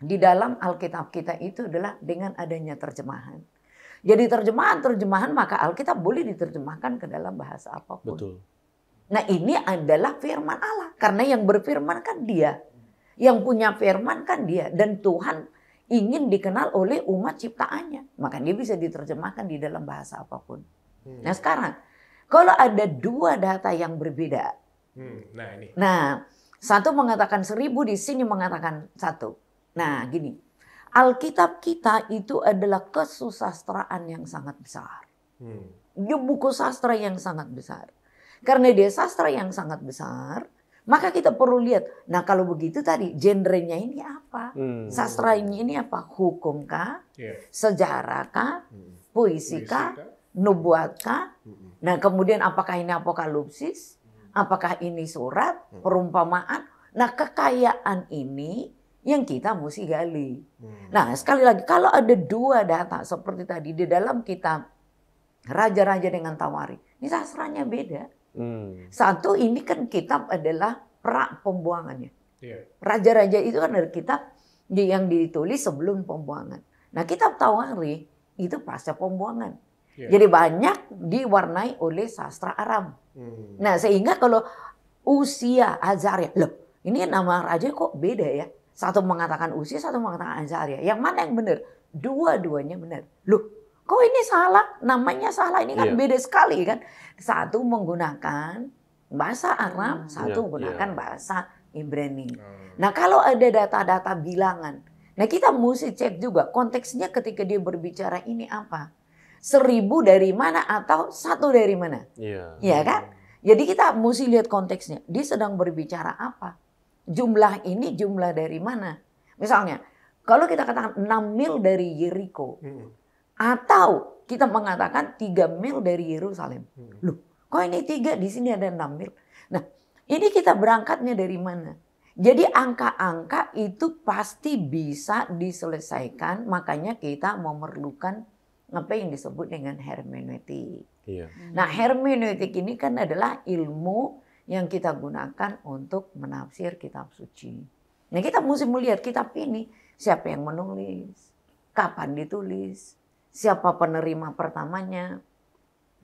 di dalam Alkitab kita itu adalah dengan adanya terjemahan. Jadi terjemahan-terjemahan maka Alkitab boleh diterjemahkan ke dalam bahasa apapun. Betul. Nah ini adalah firman Allah karena yang berfirman kan dia. Yang punya firman kan dia dan Tuhan ingin dikenal oleh umat ciptaannya. Maka dia bisa diterjemahkan di dalam bahasa apapun. Hmm. Nah sekarang kalau ada dua data yang berbeda.
Hmm, nah ini. Nah
satu mengatakan seribu di sini mengatakan satu. Nah gini. Alkitab kita itu adalah kesusastraan yang sangat besar. Hmm. buku sastra yang sangat besar. Karena dia sastra yang sangat besar, maka kita perlu lihat. Nah kalau begitu tadi genrenya ini apa?
Hmm. Sastra
ini apa? Hukum kah? Yeah. Sejarah kah? Hmm. Puisi kah? Nubuat kah? Hmm. Nah kemudian apakah ini apokalipsis? Hmm. Apakah ini surat? Hmm. Perumpamaan? Nah kekayaan ini yang kita mesti gali. Hmm. Nah, sekali lagi kalau ada dua data seperti tadi di dalam kitab Raja-raja dengan Tawari, ini sastranya beda. Hmm. Satu ini kan kitab adalah pra pembuangannya. Iya. Raja-raja itu kan dari kitab yang ditulis sebelum pembuangan. Nah kitab Tawari itu pasca pembuangan. Yeah. Jadi banyak diwarnai oleh sastra Aram. Hmm. Nah sehingga kalau usia Azaria, loh ini nama raja kok beda ya. Satu mengatakan usia, satu mengatakan Azaria. Yang mana yang benar? Dua-duanya benar. Loh kok ini salah, namanya salah ini kan yeah. beda sekali kan. Satu menggunakan bahasa Arab, hmm. satu yeah. menggunakan yeah. bahasa Ibrani. Hmm. Nah kalau ada data-data bilangan, nah kita mesti cek juga konteksnya ketika dia berbicara ini apa. Seribu dari mana atau satu dari mana,
yeah. ya iya
kan? Jadi kita mesti lihat konteksnya. Dia sedang berbicara apa? Jumlah ini jumlah dari mana? Misalnya, kalau kita katakan 6 mil dari Yeriko, hmm atau kita mengatakan tiga mil dari Yerusalem. Hmm. Loh, kok ini tiga Di sini ada enam mil. Nah, ini kita berangkatnya dari mana? Jadi angka-angka itu pasti bisa diselesaikan, makanya kita memerlukan apa yang disebut dengan hermeneutik.
Iya. Nah,
hermeneutik ini kan adalah ilmu yang kita gunakan untuk menafsir kitab suci. Nah, kita mesti melihat kitab ini, siapa yang menulis, kapan ditulis, siapa penerima pertamanya.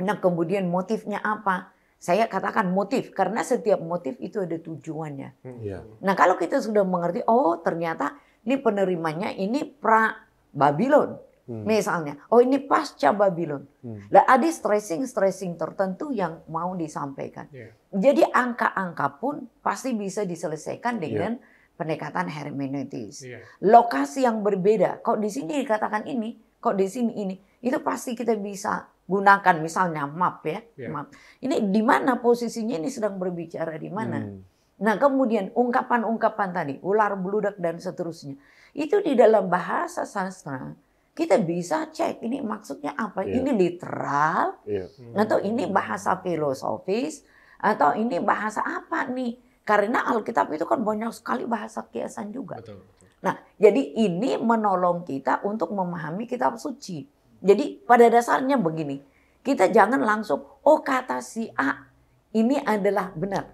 Nah kemudian motifnya apa? Saya katakan motif karena setiap motif itu ada tujuannya. Hmm. Iya. Nah kalau kita sudah mengerti, oh ternyata ini penerimanya ini pra Babylon
hmm. misalnya.
Oh ini pasca Babylon. Hmm. ada stressing-stressing tertentu yang mau disampaikan. Yeah. Jadi angka-angka pun pasti bisa diselesaikan iya. dengan yeah pendekatan hermeneutis. Yeah. Lokasi yang berbeda. Kok di sini dikatakan ini, kok di sini ini, itu pasti kita bisa gunakan misalnya map ya, ya, map. Ini di mana posisinya ini sedang berbicara di mana. Hmm. Nah, kemudian ungkapan-ungkapan tadi, ular beludak dan seterusnya. Itu di dalam bahasa sastra kita bisa cek ini maksudnya apa? Yeah. Ini literal yeah. atau ini bahasa filosofis atau ini bahasa apa nih? Karena Alkitab itu kan banyak sekali bahasa kiasan juga. Betul. Nah, jadi ini menolong kita untuk memahami kitab suci. Jadi pada dasarnya begini, kita jangan langsung, oh kata si A ini adalah benar.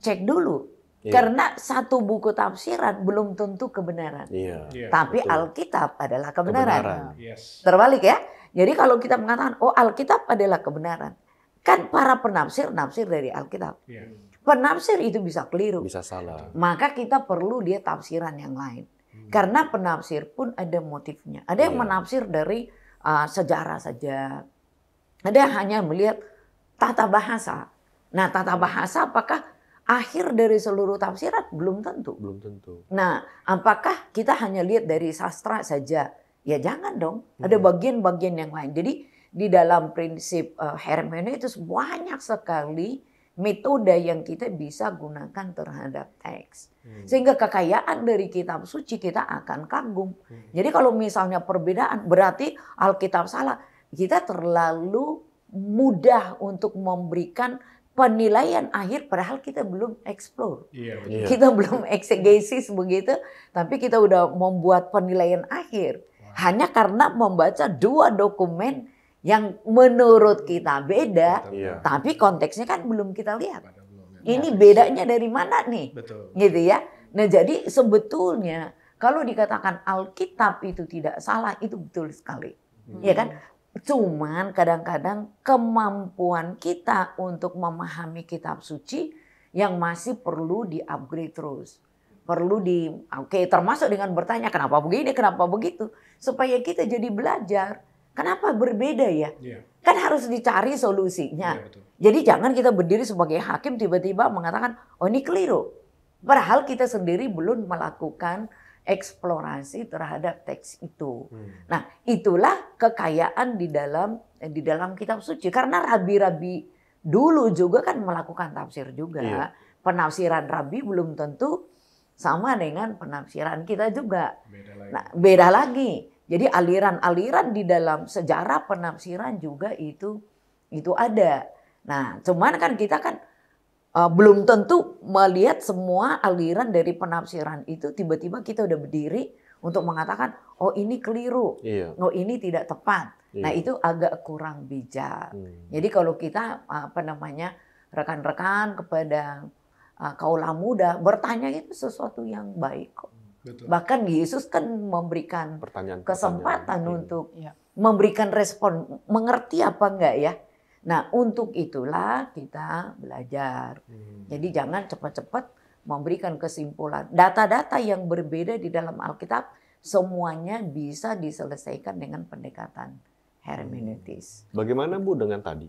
Cek dulu. Iya. Karena satu buku tafsiran belum tentu kebenaran.
Iya. iya Tapi betul.
Alkitab adalah kebenaran. kebenaran. Yes. Terbalik ya. Jadi kalau kita mengatakan, oh Alkitab adalah kebenaran. Kan para penafsir, nafsir dari Alkitab. Iya. Penafsir itu bisa keliru. Bisa salah. Maka kita perlu dia tafsiran yang lain. Hmm. Karena penafsir pun ada motifnya. Ada yang yeah. menafsir dari uh, sejarah saja. Ada yang hanya melihat tata bahasa. Nah, tata hmm. bahasa apakah akhir dari seluruh tafsiran belum tentu. Belum tentu. Nah, apakah kita hanya lihat dari sastra saja? Ya jangan dong. Ada hmm. bagian-bagian yang lain. Jadi di dalam prinsip uh, eh, hermeneutik itu banyak sekali metode yang kita bisa gunakan terhadap teks. Hmm. Sehingga kekayaan dari kitab suci kita akan kagum. Hmm. Jadi kalau misalnya perbedaan berarti Alkitab salah, kita terlalu mudah untuk memberikan penilaian akhir padahal kita belum explore.
Iya, iya. Kita
belum eksegesis begitu, tapi kita udah membuat penilaian akhir. Wow. Hanya karena membaca dua dokumen yang menurut kita beda, iya. tapi konteksnya kan belum kita lihat. Ini iya. bedanya dari mana nih? Betul. Gitu ya. Nah, jadi sebetulnya kalau dikatakan Alkitab itu tidak salah, itu betul sekali. Hmm. Ya kan? Cuman kadang-kadang kemampuan kita untuk memahami kitab suci yang masih perlu di-upgrade terus. Perlu di oke okay, termasuk dengan bertanya kenapa begini, kenapa begitu supaya kita jadi belajar Kenapa berbeda ya? Yeah. Kan harus dicari solusinya. Yeah, iya, Jadi jangan kita berdiri sebagai hakim tiba-tiba mengatakan, oh ini keliru. Padahal kita sendiri belum melakukan eksplorasi terhadap teks itu. Hmm. Nah, itulah kekayaan di dalam eh, di dalam kitab suci karena rabi-rabi dulu juga kan melakukan tafsir juga. Yeah. Penafsiran rabi belum tentu sama dengan penafsiran kita juga. Beda lagi. Nah, beda lagi. Jadi aliran-aliran di dalam sejarah penafsiran juga itu itu ada. Nah, cuman kan kita kan uh, belum tentu melihat semua aliran dari penafsiran itu tiba-tiba kita udah berdiri untuk mengatakan oh ini keliru, iya. oh ini tidak tepat. Iya. Nah, itu agak kurang bijak. Hmm. Jadi kalau kita apa namanya rekan-rekan kepada uh, eh, kaulah muda bertanya itu sesuatu yang baik kok. Betul. Bahkan Yesus kan memberikan pertanyaan, kesempatan pertanyaan. untuk ya. memberikan respon, mengerti apa enggak ya. Nah untuk itulah kita belajar. Hmm. Jadi jangan cepat-cepat memberikan kesimpulan. Data-data yang berbeda di dalam Alkitab semuanya bisa diselesaikan dengan pendekatan hmm. hermeneutis.
Bagaimana Bu dengan tadi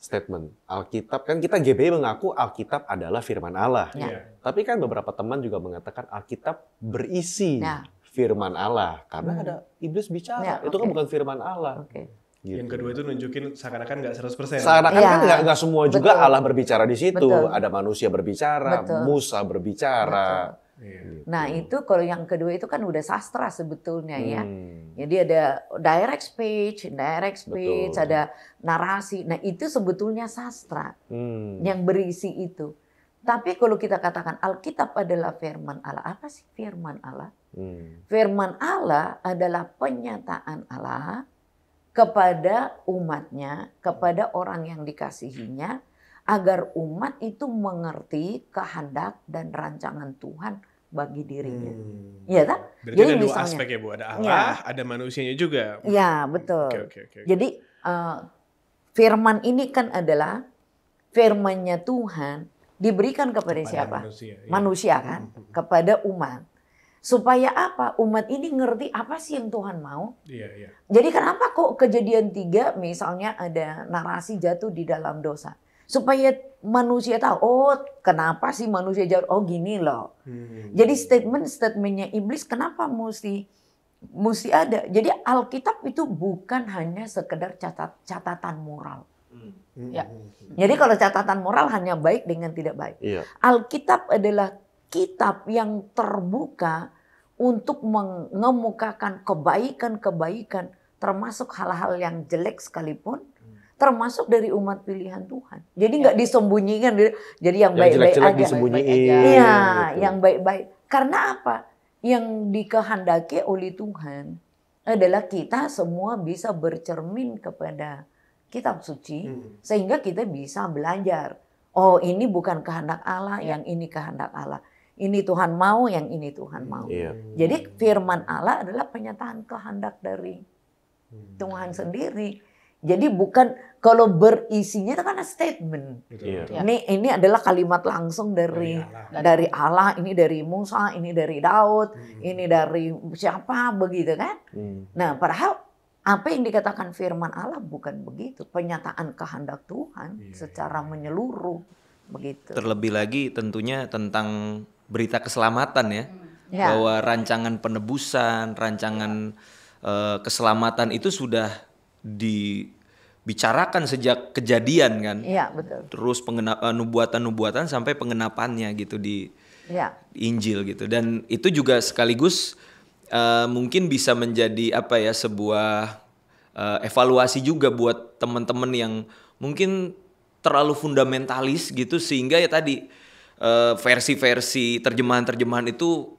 statement. Alkitab kan kita GB mengaku Alkitab adalah firman Allah. Ya. Iya. Tapi kan beberapa teman juga mengatakan Alkitab berisi ya. firman Allah karena hmm. ada
iblis bicara. Ya, itu okay. kan bukan firman Allah. Okay. Gitu. Yang kedua itu nunjukin seakan-akan nggak persen.
Seakan-akan kan ya. kan nggak, nggak semua Betul. juga Allah berbicara di situ. Betul. Ada manusia berbicara, Betul. Musa berbicara. Betul
Iya. nah gitu. itu kalau yang kedua itu kan udah sastra sebetulnya ya. hmm. ya. Jadi ada direct speech, direct speech, Betul. ada narasi. Nah itu sebetulnya sastra
hmm. yang
berisi itu. Tapi kalau kita katakan Alkitab adalah firman Allah, apa sih firman Allah? Hmm. Firman Allah adalah penyataan Allah kepada umatnya, kepada orang yang dikasihinya, agar umat itu mengerti kehendak dan rancangan Tuhan bagi dirinya. Hmm. Iya tak?
Berarti
Jadi ada misalnya, aspek ya Bu, ada iya. Allah, ya. ada manusianya juga. Iya, betul. Okay, okay, okay. Jadi
uh, firman ini kan adalah firmannya Tuhan diberikan kepada, kepada siapa? Manusia, ya. manusia kan? Hmm, hmm, hmm. Kepada umat. Supaya apa? Umat ini ngerti apa sih yang Tuhan mau. Iya, iya. Jadi kenapa kok kejadian tiga misalnya ada narasi jatuh di dalam dosa? supaya manusia tahu oh kenapa sih manusia jauh oh gini loh
hmm. jadi
statement statementnya iblis kenapa mesti mesti ada jadi Alkitab itu bukan hanya sekedar catat catatan moral
hmm. ya jadi kalau
catatan moral hanya baik dengan tidak baik iya. Alkitab adalah kitab yang terbuka untuk mengemukakan kebaikan-kebaikan termasuk hal-hal yang jelek sekalipun termasuk dari umat pilihan Tuhan. Jadi ya. nggak ya. disembunyikan, jadi yang baik-baik aja. disembunyiin. Iya, gitu. yang baik-baik. Karena apa? Yang dikehendaki oleh Tuhan adalah kita semua bisa bercermin kepada kitab suci hmm. sehingga kita bisa belajar. Oh, ini bukan kehendak Allah, ya. yang ini kehendak Allah. Ini Tuhan mau, yang ini Tuhan mau. Ya. Jadi firman Allah adalah penyataan kehendak dari hmm. Tuhan sendiri jadi bukan kalau berisinya itu kan statement. Betul. Gitu. Ini iya. iya. Ini ini adalah kalimat langsung dari dari Allah, dari Allah ini dari Musa, ini dari Daud, hmm. ini dari siapa begitu kan? Hmm. Nah, padahal apa yang dikatakan firman Allah bukan begitu, penyataan kehendak Tuhan yeah. secara iya, menyeluruh begitu.
Terlebih lagi tentunya tentang berita keselamatan ya. Hmm. Yeah. Bahwa rancangan penebusan, rancangan yeah. keselamatan itu sudah dibicarakan sejak kejadian kan. Iya, betul. Terus pengenapan eh, nubuatan-nubuatan sampai pengenapannya gitu di ya. Injil gitu. Dan itu juga sekaligus uh, mungkin bisa menjadi apa ya sebuah uh, evaluasi juga buat teman-teman yang mungkin terlalu fundamentalis gitu sehingga ya tadi versi-versi terjemahan-terjemahan itu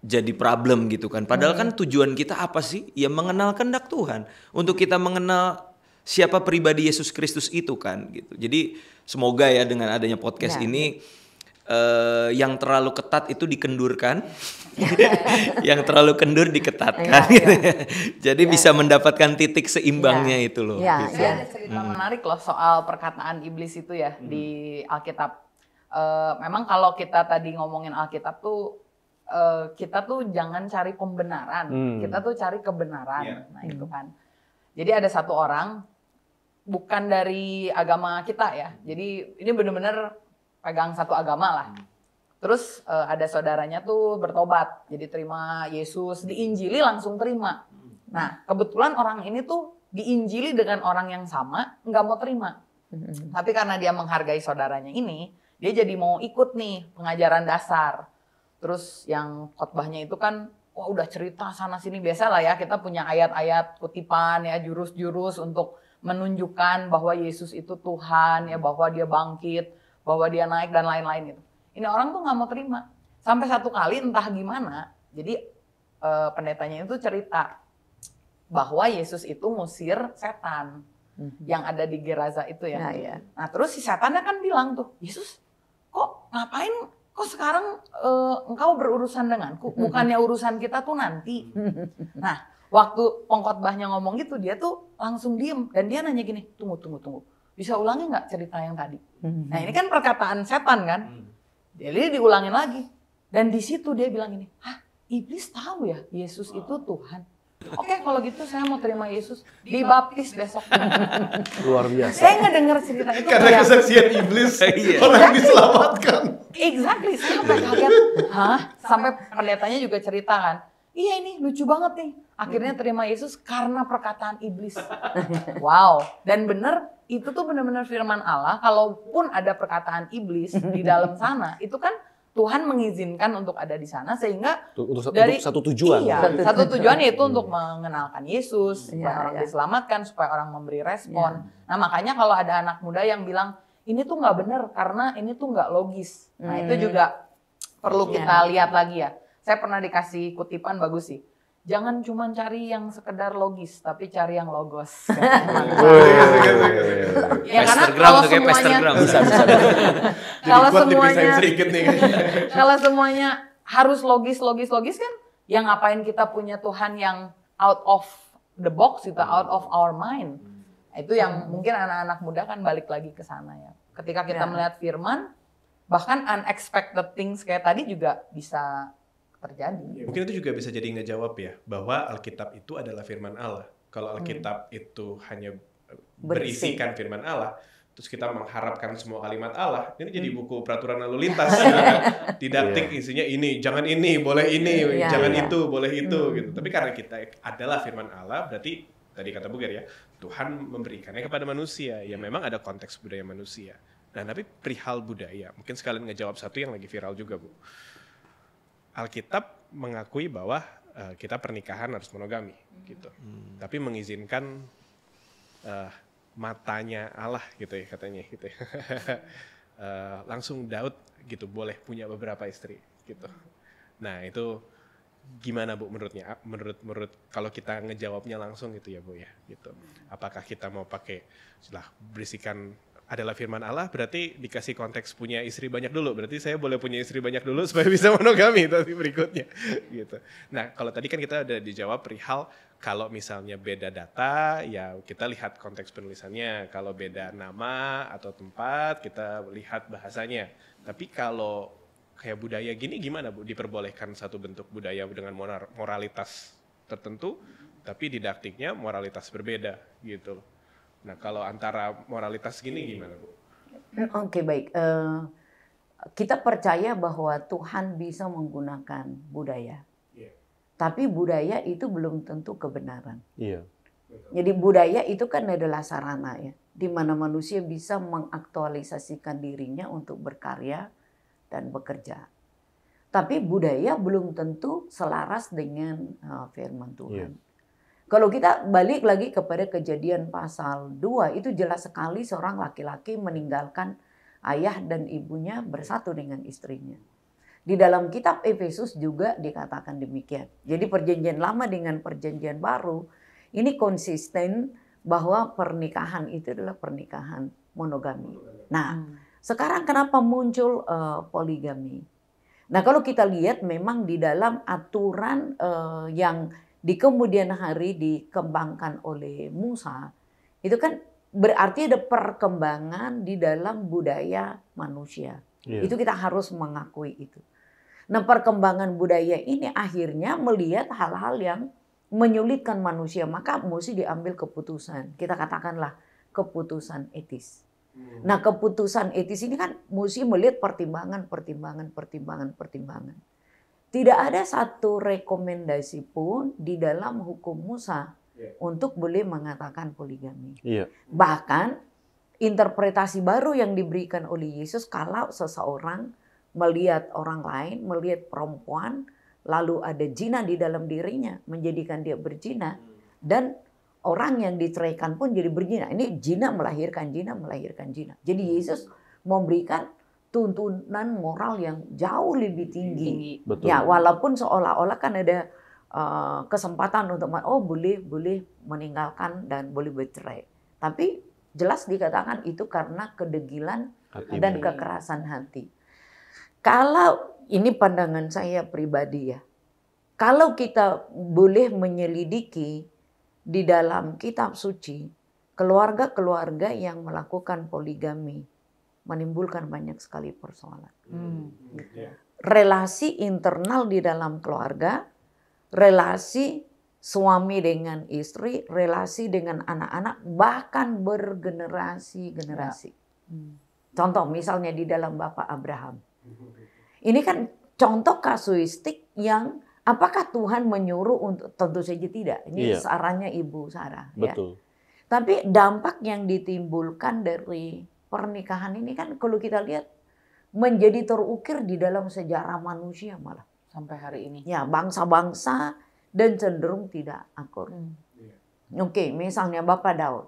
jadi problem gitu kan. Padahal kan hmm. tujuan kita apa sih? Ya mengenal kehendak Tuhan. Untuk kita mengenal siapa pribadi Yesus Kristus itu kan gitu. Jadi semoga ya dengan adanya podcast ya. ini uh, yang terlalu ketat itu dikendurkan. yang terlalu kendur diketatkan. Ya, ya. Gitu ya. Jadi ya. bisa mendapatkan titik seimbangnya ya. itu loh. Iya,
gitu. ya.
ada cerita hmm. menarik loh soal perkataan iblis itu ya hmm. di Alkitab. Uh, memang kalau kita tadi ngomongin Alkitab tuh uh, kita tuh jangan cari pembenaran, hmm. kita tuh cari kebenaran. Yeah. Nah, hmm. itu kan. Jadi ada satu orang bukan dari agama kita ya. Jadi ini benar-benar pegang satu agama lah. Hmm. Terus uh, ada saudaranya tuh bertobat, jadi terima Yesus, diinjili langsung terima. Hmm. Nah, kebetulan orang ini tuh diinjili dengan orang yang sama, nggak mau terima. Tapi karena dia menghargai saudaranya ini, dia jadi mau ikut nih pengajaran dasar. Terus yang khotbahnya itu kan wah udah cerita sana sini biasa lah ya kita punya ayat-ayat kutipan ya jurus-jurus untuk menunjukkan bahwa Yesus itu Tuhan ya bahwa dia bangkit bahwa dia naik dan lain-lain itu ini orang tuh nggak mau terima sampai satu kali entah gimana jadi eh, pendetanya itu cerita bahwa Yesus itu musir setan mhm. yang ada di Geraza itu ya nah, iya. nah terus si setannya kan bilang tuh Yesus kok ngapain kok sekarang uh, engkau berurusan denganku, bukannya urusan kita tuh nanti. Nah, waktu pengkotbahnya ngomong gitu, dia tuh langsung diem dan dia nanya gini, tunggu, tunggu, tunggu, bisa ulangi nggak cerita yang tadi? Mm-hmm. Nah, ini kan perkataan setan kan, mm. jadi diulangin lagi. Dan di situ dia bilang ini, hah, iblis tahu ya Yesus ah. itu Tuhan. Oke, okay, kalau gitu saya mau terima Yesus di Baptis besok. Luar biasa. Saya nggak dengar cerita itu. Karena kesaksian iblis iya. orang diselamatkan. Iya. Exactly, sampai iya. kaget. Hah? Sampai pendetanya juga cerita kan. Iya ini lucu banget nih. Akhirnya terima Yesus karena perkataan iblis. Wow. Dan bener itu tuh bener-bener firman Allah. Kalaupun ada perkataan iblis di dalam sana, itu kan Tuhan mengizinkan untuk ada di sana sehingga untuk, untuk satu tujuan. Iya, satu, tujuan yaitu untuk mengenalkan Yesus, supaya iya, orang diselamatkan, supaya orang memberi respon. Nah, makanya kalau ada anak muda yang bilang ini tuh nggak bener karena ini tuh nggak logis. Nah hmm. itu juga perlu iya. kita lihat lagi ya. Saya pernah dikasih kutipan bagus sih. Jangan cuma cari yang sekedar logis, tapi cari yang logos.
ya karena kalau semuanya bisa, kalau semuanya kalau
semuanya harus logis logis logis kan, yang ngapain kita punya Tuhan yang out of the box itu out of our mind. Itu yang hmm. mungkin anak-anak muda kan balik lagi ke sana ya. Ketika kita ya. melihat firman, bahkan unexpected things kayak tadi juga bisa terjadi. Iya. Mungkin
itu juga bisa jadi nggak jawab ya, bahwa Alkitab itu adalah firman Allah. Kalau hmm. Alkitab hmm. itu hanya berisikan firman Allah, terus kita mengharapkan semua kalimat Allah, ini jadi hmm. buku peraturan lalu lintas. Didaktik iya. yeah. isinya ini, jangan ini, boleh ini, yeah, jangan yeah. itu, boleh itu hmm. gitu. Tapi karena kita adalah firman Allah, berarti tadi kata Buger ya, Tuhan memberikannya kepada manusia. Ya. ya memang ada konteks budaya manusia. Nah, tapi perihal budaya, mungkin sekalian ngejawab satu yang lagi viral juga, Bu. Alkitab mengakui bahwa uh, kita pernikahan harus monogami, hmm. gitu. Hmm. Tapi mengizinkan uh, matanya Allah, gitu ya katanya, gitu. Ya. uh, langsung Daud, gitu, boleh punya beberapa istri, gitu. Nah, itu gimana bu menurutnya menurut menurut kalau kita ngejawabnya langsung gitu ya bu ya gitu apakah kita mau pakai silah berisikan adalah firman Allah berarti dikasih konteks punya istri banyak dulu berarti saya boleh punya istri banyak dulu supaya bisa monogami tapi berikutnya gitu nah kalau tadi kan kita udah dijawab perihal kalau misalnya beda data ya kita lihat konteks penulisannya kalau beda nama atau tempat kita lihat bahasanya tapi kalau kayak budaya gini gimana Bu diperbolehkan satu bentuk budaya dengan moralitas tertentu tapi didaktiknya moralitas berbeda gitu Nah, kalau antara moralitas gini gimana Bu?
Oke, okay, baik. Uh, kita percaya bahwa Tuhan bisa menggunakan budaya. Iya. Tapi budaya itu belum tentu kebenaran. Iya. Jadi budaya itu kan adalah sarana ya, di mana manusia bisa mengaktualisasikan dirinya untuk berkarya, dan bekerja. Tapi budaya belum tentu selaras dengan eh, firman Tuhan. Yeah. Kalau kita balik lagi kepada kejadian pasal 2 itu jelas sekali seorang laki-laki meninggalkan ayah dan ibunya bersatu dengan istrinya. Di dalam kitab Efesus juga dikatakan demikian. Jadi perjanjian lama dengan perjanjian baru ini konsisten bahwa pernikahan itu adalah pernikahan monogami. Nah, hmm sekarang kenapa muncul uh, poligami? Nah kalau kita lihat memang di dalam aturan uh, yang di kemudian hari dikembangkan oleh Musa, itu kan berarti ada perkembangan di dalam budaya manusia. Yeah. Itu kita harus mengakui itu. Nah perkembangan budaya ini akhirnya melihat hal-hal yang menyulitkan manusia, maka mesti diambil keputusan. Kita katakanlah keputusan etis. Hmm. Nah keputusan etis ini kan mesti melihat pertimbangan, pertimbangan, pertimbangan, pertimbangan. Tidak ada satu rekomendasi pun di dalam hukum Musa ya. untuk boleh mengatakan poligami. Yeah. Bahkan interpretasi baru yang diberikan oleh Yesus kalau seseorang melihat orang lain, melihat perempuan, lalu ada jina di dalam dirinya, menjadikan dia berjina hmm. dan orang yang diceraikan pun jadi berzina. Ini jina melahirkan jina melahirkan jina. Jadi hmm. Yesus memberikan tuntunan moral yang jauh lebih tinggi. Betul. Ya, walaupun seolah-olah kan ada uh, kesempatan untuk oh boleh boleh meninggalkan dan boleh bercerai. Tapi jelas dikatakan itu karena kedegilan hati dan ini. kekerasan hati. Kalau ini pandangan saya pribadi ya. Kalau kita boleh menyelidiki di dalam kitab suci, keluarga-keluarga yang melakukan poligami menimbulkan banyak sekali persoalan.
Hmm. Iya.
Relasi internal di dalam keluarga, relasi suami dengan istri, relasi dengan anak-anak, bahkan bergenerasi-generasi. Ya. Hmm. Contoh misalnya di dalam Bapak Abraham. Ini kan contoh kasuistik yang Apakah Tuhan menyuruh untuk tentu saja tidak? Ini iya. sarannya Ibu Sarah. Ya. Betul. Ya. Tapi dampak yang ditimbulkan dari pernikahan ini kan kalau kita lihat menjadi terukir di dalam sejarah manusia malah sampai hari ini. Ya bangsa-bangsa dan cenderung tidak akur. Hmm. Iya. Oke, okay, misalnya Bapak Daud.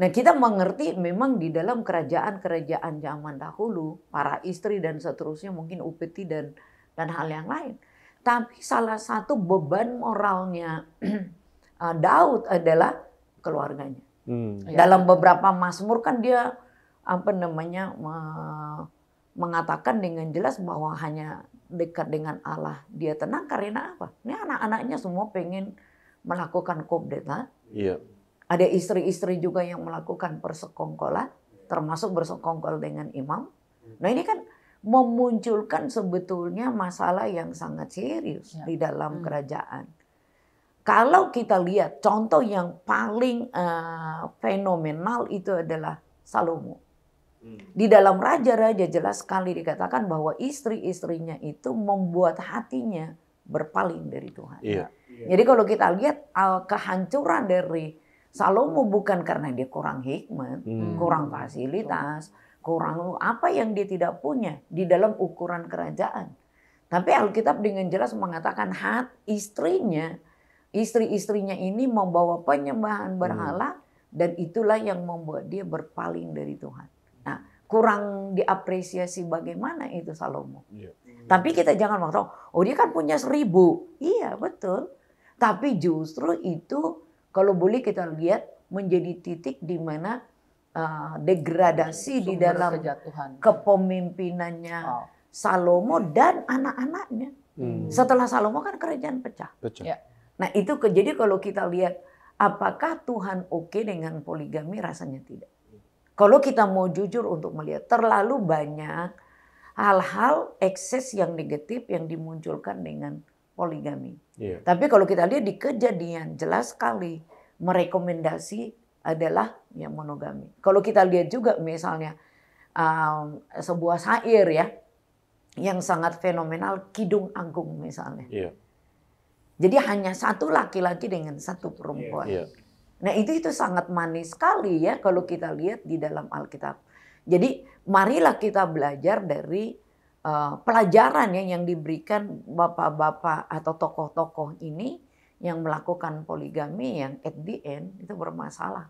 Nah kita mengerti memang di dalam kerajaan-kerajaan zaman dahulu para istri dan seterusnya mungkin upeti dan dan hal yang lain tapi salah satu beban moralnya eh, Daud adalah keluarganya.
Hmm. Iya. Dalam
beberapa Mazmur kan dia apa namanya mengatakan dengan jelas bahwa hanya dekat dengan Allah dia tenang karena apa? Ini anak-anaknya semua pengen melakukan kudeta. Iya. Ada istri-istri juga yang melakukan persekongkolan, termasuk bersekongkol dengan imam. Nah ini kan memunculkan sebetulnya masalah yang sangat serius ya. di dalam hmm. kerajaan. Kalau kita lihat contoh yang paling uh, fenomenal itu adalah Salomo. Hmm. Di dalam raja-raja jelas sekali dikatakan bahwa istri-istrinya itu membuat hatinya berpaling dari Tuhan.
Ya. Jadi
kalau kita lihat uh, kehancuran dari Salomo bukan karena dia kurang hikmat, hmm. kurang fasilitas, kurang apa yang dia tidak punya di dalam ukuran kerajaan. Tapi Alkitab dengan jelas mengatakan hat istrinya, istri-istrinya ini membawa penyembahan berhala hmm. dan itulah yang membuat dia berpaling dari Tuhan. Nah, kurang diapresiasi bagaimana itu Salomo. Yeah. Tapi kita jangan mengatakan, oh dia kan punya seribu. Iya betul. Tapi justru itu kalau boleh kita lihat menjadi titik di mana Eh, degradasi Sumber di dalam kejatuhan. kepemimpinannya oh. Salomo dan anak-anaknya. Hmm. Setelah Salomo kan kerajaan pecah. pecah. Ya. Nah itu ke, jadi kalau kita lihat apakah Tuhan oke okay dengan poligami rasanya tidak. Kalau kita mau jujur untuk melihat terlalu banyak hal-hal ekses yang negatif yang dimunculkan dengan poligami. Yeah. Tapi kalau kita lihat di kejadian jelas sekali merekomendasi adalah yang monogami. Kalau kita lihat juga misalnya um, sebuah syair ya yang sangat fenomenal Kidung Agung misalnya. Yeah. Jadi hanya satu laki-laki dengan satu iya. perempuan. Iya. Nah itu itu sangat manis sekali ya kalau kita lihat di dalam Alkitab. Jadi marilah kita belajar dari uh, pelajaran ya yang diberikan bapak-bapak atau tokoh-tokoh ini yang melakukan poligami yang at the end itu bermasalah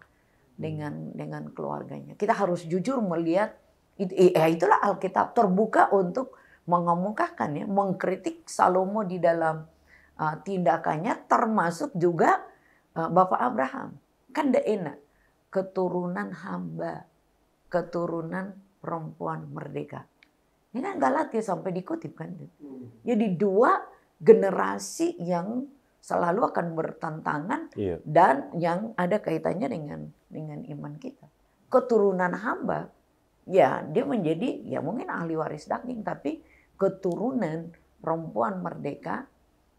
dengan hmm. dengan keluarganya. Kita harus jujur melihat ya itulah Alkitab terbuka untuk mengemukakan ya, mengkritik Salomo di dalam uh, tindakannya termasuk juga uh, Bapak Abraham. Kan tidak enak keturunan hamba, keturunan perempuan merdeka. Ini kan ya sampai dikutip kan. Hmm. Jadi dua generasi yang selalu akan bertentangan iya. dan yang ada kaitannya dengan dengan iman kita. Keturunan hamba ya dia menjadi ya mungkin ahli waris daging tapi keturunan perempuan merdeka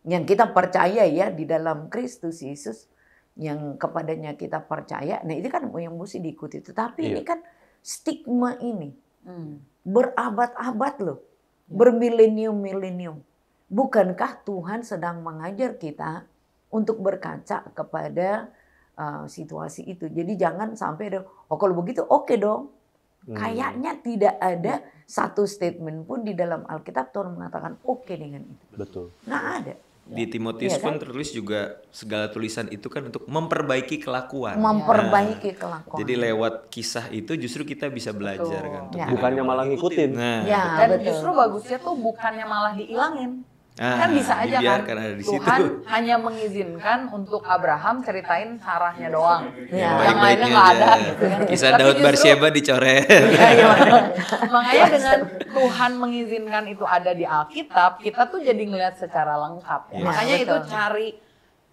yang kita percaya ya di dalam Kristus Yesus yang kepadanya kita percaya. Nah, itu kan yang mesti diikuti. Tetapi iya. ini kan stigma ini hmm. berabad-abad loh, iya. bermilenium-milenium Bukankah Tuhan sedang mengajar kita untuk berkaca kepada uh, situasi itu? Jadi jangan sampai ada, oh kalau begitu oke okay dong. Hmm. Kayaknya tidak ada hmm. satu statement pun di dalam Alkitab Tuhan mengatakan oke okay dengan itu. Betul. Nah ada.
Di iya Timotius ya, kan? pun tertulis juga segala tulisan itu kan untuk memperbaiki kelakuan. Memperbaiki nah, kelakuan. Jadi lewat kisah itu justru kita bisa belajar kan. Ya. Bukannya malah ngikutin. Nah,
ya, betul. dan justru
bagusnya tuh bukannya malah dihilangin.
Ah, kan bisa aja kan ada di Tuhan
hanya mengizinkan untuk Abraham ceritain sarahnya doang. Ya. Yang lainnya nggak ada. Gitu kan. Kisah Tapi Daud Barsheba
dicoret. Ya,
Makanya dengan
Tuhan mengizinkan itu ada di Alkitab, kita tuh jadi ngeliat secara lengkap. Ya. ya. Makanya Betul. itu cari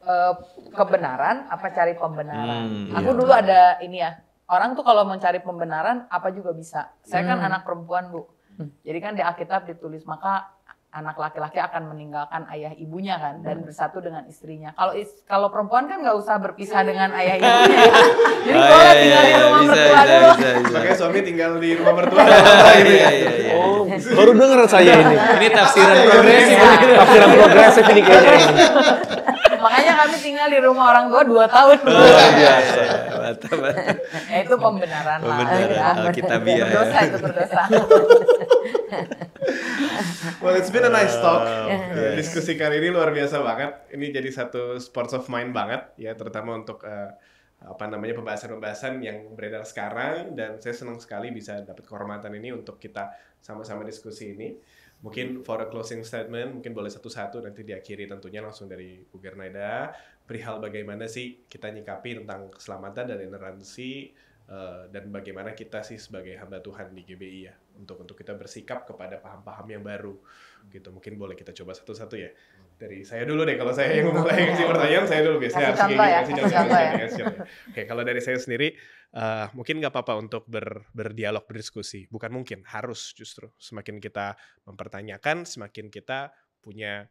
uh, kebenaran apa cari pembenaran.
Hmm, iya. Aku iya. dulu ada
ini ya. Orang tuh kalau mencari pembenaran apa juga bisa. Saya kan hmm. anak perempuan bu. Hmm. Jadi kan di Alkitab ditulis maka anak laki-laki akan meninggalkan ayah ibunya kan dan hmm. bersatu dengan istrinya. Kalau is, kalau perempuan kan nggak usah berpisah dengan hmm. ayah ibunya. Oh, Jadi oh, boleh iya, tinggal iya, di rumah bisa,
mertua bisa, dulu. Makanya suami tinggal di rumah mertua iya iya, iya, iya, iya, Oh,
baru dengar saya ini. Ini tafsiran progresif. Tafsiran progresif ini kayaknya.
Makanya kami tinggal di rumah orang tua dua tahun. Luar oh, biasa. Eh, itu pembenaran, pembenaran lah. Pembenaran Alkitabiah. Iya. Oh, berdosa itu berdosa.
well, it's been a nice talk. Uh, Diskusi
kali ini luar biasa banget. Ini jadi satu sports of mind banget ya, terutama untuk uh, apa namanya pembahasan-pembahasan yang beredar sekarang dan saya senang sekali bisa dapat kehormatan ini untuk kita sama-sama diskusi ini. Mungkin for a closing statement, mungkin boleh satu-satu nanti diakhiri tentunya langsung dari Bu Gernaida perihal bagaimana sih kita nyikapi tentang keselamatan dan ineransi uh, eh, dan bagaimana kita sih sebagai hamba Tuhan di GBI ya untuk untuk kita bersikap kepada paham-paham yang baru gitu mungkin boleh kita coba satu-satu ya dari saya dulu deh kalau saya yang iya. mulai ngasih pertanyaan saya dulu biasanya harus kayak ya, kasih contoh ya. ya. Oke kalau dari saya sendiri uh, mungkin nggak apa-apa untuk ber, berdialog berdiskusi bukan mungkin harus justru semakin kita mempertanyakan semakin kita punya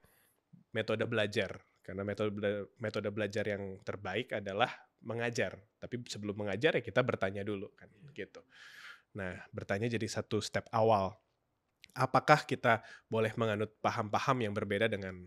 metode belajar karena metode bela metode belajar yang terbaik adalah mengajar. Tapi sebelum mengajar ya kita bertanya dulu kan iya. gitu. Nah, bertanya jadi satu step awal. Apakah kita boleh menganut paham-paham yang berbeda dengan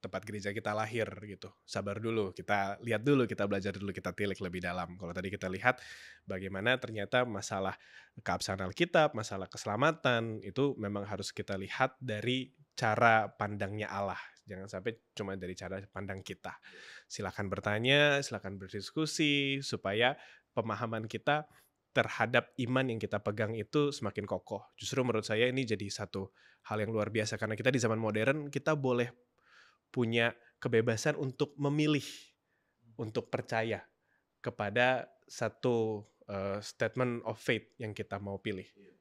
tempat gereja kita lahir gitu. Sabar dulu, kita lihat dulu, kita belajar dulu, kita tilik lebih dalam. Kalau tadi kita lihat bagaimana ternyata masalah keabsahan Alkitab, masalah keselamatan itu memang harus kita lihat dari cara pandangnya Allah Jangan sampai cuma dari cara pandang kita. Silahkan bertanya, silahkan berdiskusi supaya pemahaman kita terhadap iman yang kita pegang itu semakin kokoh. Justru menurut saya ini jadi satu hal yang luar biasa karena kita di zaman modern kita boleh punya kebebasan untuk memilih untuk percaya kepada satu uh, statement of faith yang kita mau pilih. Iya.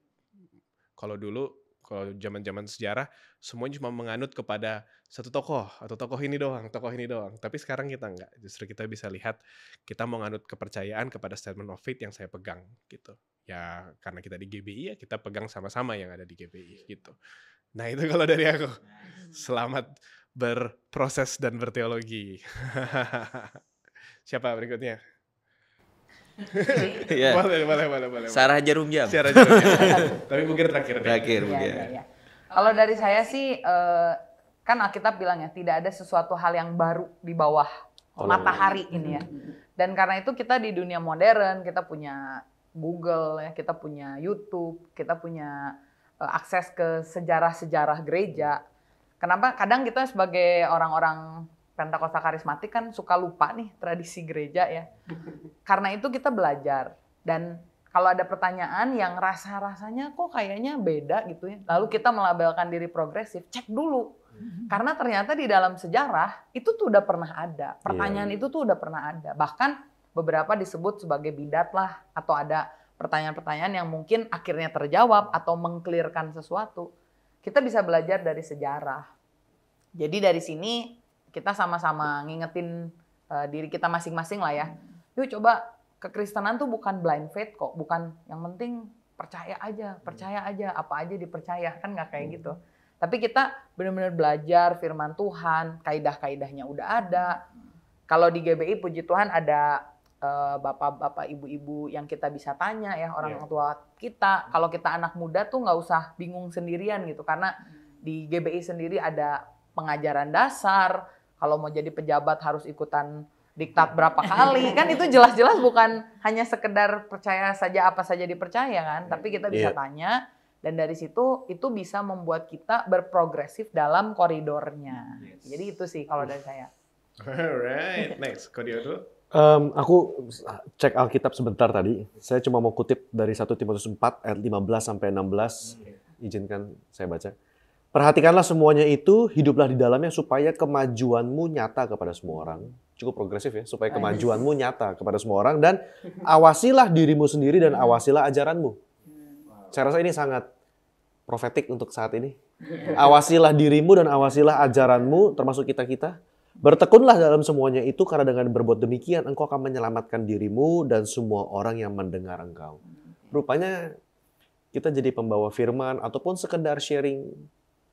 Kalau dulu kalau zaman-zaman sejarah semuanya cuma menganut kepada satu tokoh atau tokoh ini doang, tokoh ini doang. Tapi sekarang kita enggak. Justru kita bisa lihat kita menganut kepercayaan kepada statement of faith yang saya pegang gitu. Ya karena kita di GBI ya kita pegang sama-sama yang ada di GBI gitu. Nah, itu kalau dari aku. Selamat berproses dan berteologi. Siapa berikutnya?
ya. Boleh, boleh, boleh, boleh. Sarah jarum jam. Sarah jarum jam. Tapi mungkin terakhir Terakhir Ya, ya, ya.
Kalau dari saya sih uh, kan Alkitab bilang ya tidak ada sesuatu hal yang baru di bawah oh. matahari ini ya. Hmm, hmm, hmm. Dan karena itu kita di dunia modern kita punya Google ya, kita punya YouTube, kita punya eh, akses ke sejarah-sejarah gereja. Kenapa kadang kita sebagai orang-orang Pentakosta karismatik kan suka lupa nih tradisi gereja ya. Karena itu kita belajar dan kalau ada pertanyaan yang rasa-rasanya kok kayaknya beda gitu ya. Lalu kita melabelkan diri progresif, cek dulu. Hmm. Karena ternyata di dalam sejarah itu tuh udah pernah ada. Iya. Pertanyaan yeah. itu tuh udah pernah ada. Bahkan beberapa disebut sebagai bidat lah atau ada pertanyaan-pertanyaan yang mungkin akhirnya terjawab atau mengklirkan sesuatu. Kita bisa belajar dari sejarah. Jadi dari sini kita sama-sama ngingetin uh, diri kita masing-masing lah ya. Yuk coba kekristenan tuh bukan blind faith kok, bukan yang penting percaya aja, percaya aja, apa aja dipercaya kan nggak kayak gitu. Tapi kita benar-benar belajar firman Tuhan, kaidah-kaidahnya udah ada. Kalau di GBI puji Tuhan ada eh, bapak-bapak, uh, ibu-ibu yang kita bisa tanya ya orang yeah. tua kita. Kalau kita anak muda tuh nggak usah bingung sendirian gitu karena di GBI sendiri ada pengajaran dasar, kalau mau jadi pejabat harus ikutan diktat berapa kali kan itu jelas-jelas bukan hanya sekedar percaya saja apa saja dipercaya kan tapi kita bisa yeah. tanya dan dari situ itu bisa membuat kita berprogresif dalam koridornya yes. jadi itu sih kalau dari saya
alright next koridor um, aku cek
Alkitab sebentar tadi saya cuma mau kutip dari 1 Timotius 4 ayat 15 sampai 16 okay. izinkan saya baca Perhatikanlah semuanya itu, hiduplah di dalamnya supaya kemajuanmu nyata kepada semua orang. Cukup progresif ya, supaya kemajuanmu nyata kepada semua orang dan awasilah dirimu sendiri dan hmm. awasilah ajaranmu. Hmm. Saya rasa ini sangat profetik untuk saat ini. Awasilah dirimu dan awasilah ajaranmu, termasuk kita-kita. Bertekunlah dalam semuanya itu karena dengan berbuat demikian engkau akan menyelamatkan dirimu dan semua orang yang mendengar engkau. Hmm, Rupanya kita jadi pembawa firman ataupun sekedar sharing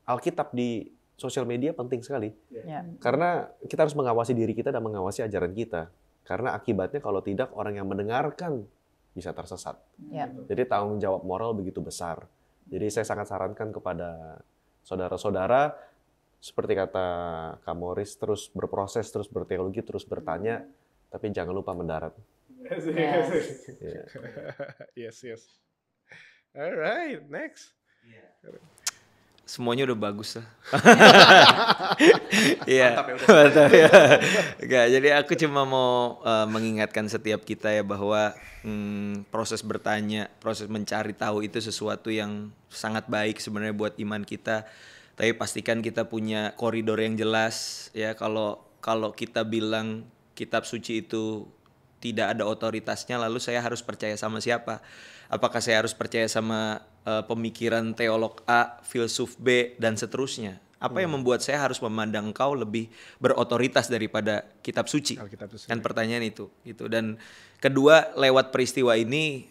Alkitab di sosial media penting sekali.
Ya. ya. Karena
kita harus mengawasi diri kita dan mengawasi ajaran kita. Karena akibatnya kalau tidak orang yang mendengarkan bisa tersesat. Ya. Jadi tanggung jawab moral begitu besar. Jadi saya sangat sarankan kepada saudara-saudara seperti kata Kamoris terus berproses, terus berteologi, terus bertanya, tapi jangan lupa mendarat.
Yes, yes, yes. Iya.
yes. yes. All right, next. Yeah
semuanya udah bagus lah. Iya. Mantap ya. ya. Gak, jadi aku cuma mau uh, mengingatkan setiap kita ya bahwa hmm, proses bertanya, proses mencari tahu itu sesuatu yang sangat baik sebenarnya buat iman kita. Tapi pastikan kita punya koridor yang jelas ya kalau kalau kita bilang kitab suci itu tidak ada otoritasnya lalu saya harus percaya sama siapa? apakah saya harus percaya sama uh, pemikiran teolog A, filsuf B dan seterusnya? Apa hmm. yang membuat saya harus memandang kau lebih berotoritas daripada kitab suci? Alkitab suci. Dan pertanyaan itu, gitu. Dan kedua, lewat peristiwa ini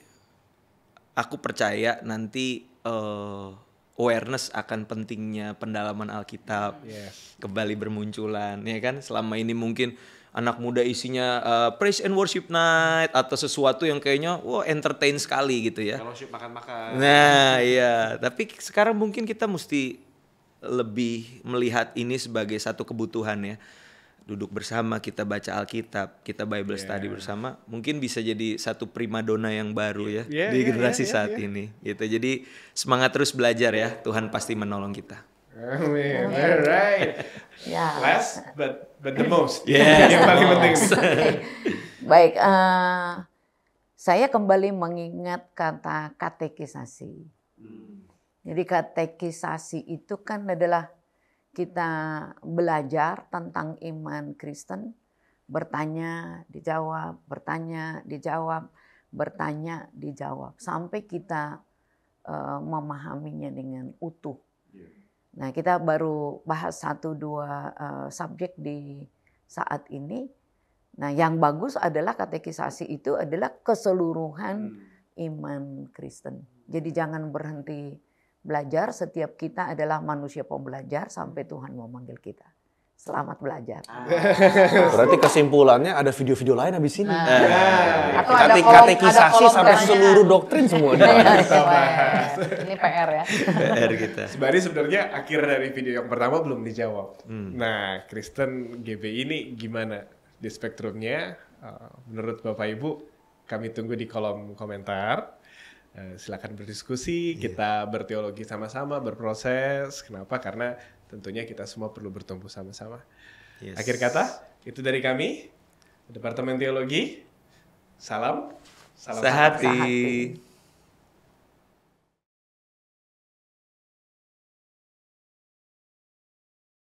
aku percaya nanti uh, awareness akan pentingnya pendalaman Alkitab yes. kembali bermunculan ya kan selama ini mungkin anak muda isinya uh, praise and worship night atau sesuatu yang kayaknya wow entertain sekali gitu ya.
Fellowship makan-makan. Nah,
iya. Tapi sekarang mungkin kita mesti lebih melihat ini sebagai satu kebutuhan ya. Duduk bersama, kita baca Alkitab, kita Bible yeah. study bersama, mungkin bisa jadi satu primadona yang baru yeah. ya yeah, di iya, generasi yeah, yeah, saat yeah. ini. Gitu. Jadi semangat terus belajar ya, iya. Tuhan pasti menolong kita.
Amin. right. Yeah. Last but but the most. Yes. Yang paling penting.
Baik, uh, saya kembali mengingat kata katekisasi. Jadi katekisasi itu kan adalah kita belajar tentang iman Kristen, bertanya, dijawab, bertanya, dijawab, bertanya, dijawab, sampai kita uh, memahaminya dengan utuh Nah, kita baru bahas satu dua uh, subjek di saat ini. Nah, yang bagus adalah katekisasi itu adalah keseluruhan hmm. iman Kristen. Jadi jangan berhenti belajar, setiap kita adalah manusia pembelajar sampai Tuhan memanggil kita selamat belajar. Ah. Berarti
kesimpulannya ada video-video lain habis ini. Nah. Nah. Atau ada kolom,
ada sampai seluruh
doktrin semua. Nah, ya, kita
bahas. Ini PR ya. PR
kita. Sebenarnya sebenarnya akhir dari video yang pertama belum dijawab. Hmm. Nah, Kristen GB ini gimana di spektrumnya? Eh, menurut Bapak Ibu, kami tunggu di kolom komentar. Eh, Silahkan berdiskusi, kita berteologi sama-sama, berproses. Kenapa? Karena tentunya kita semua perlu bertumbuh sama-sama. Yes. Akhir kata, itu dari kami, Departemen Teologi. Salam. Salam sehati. sehati.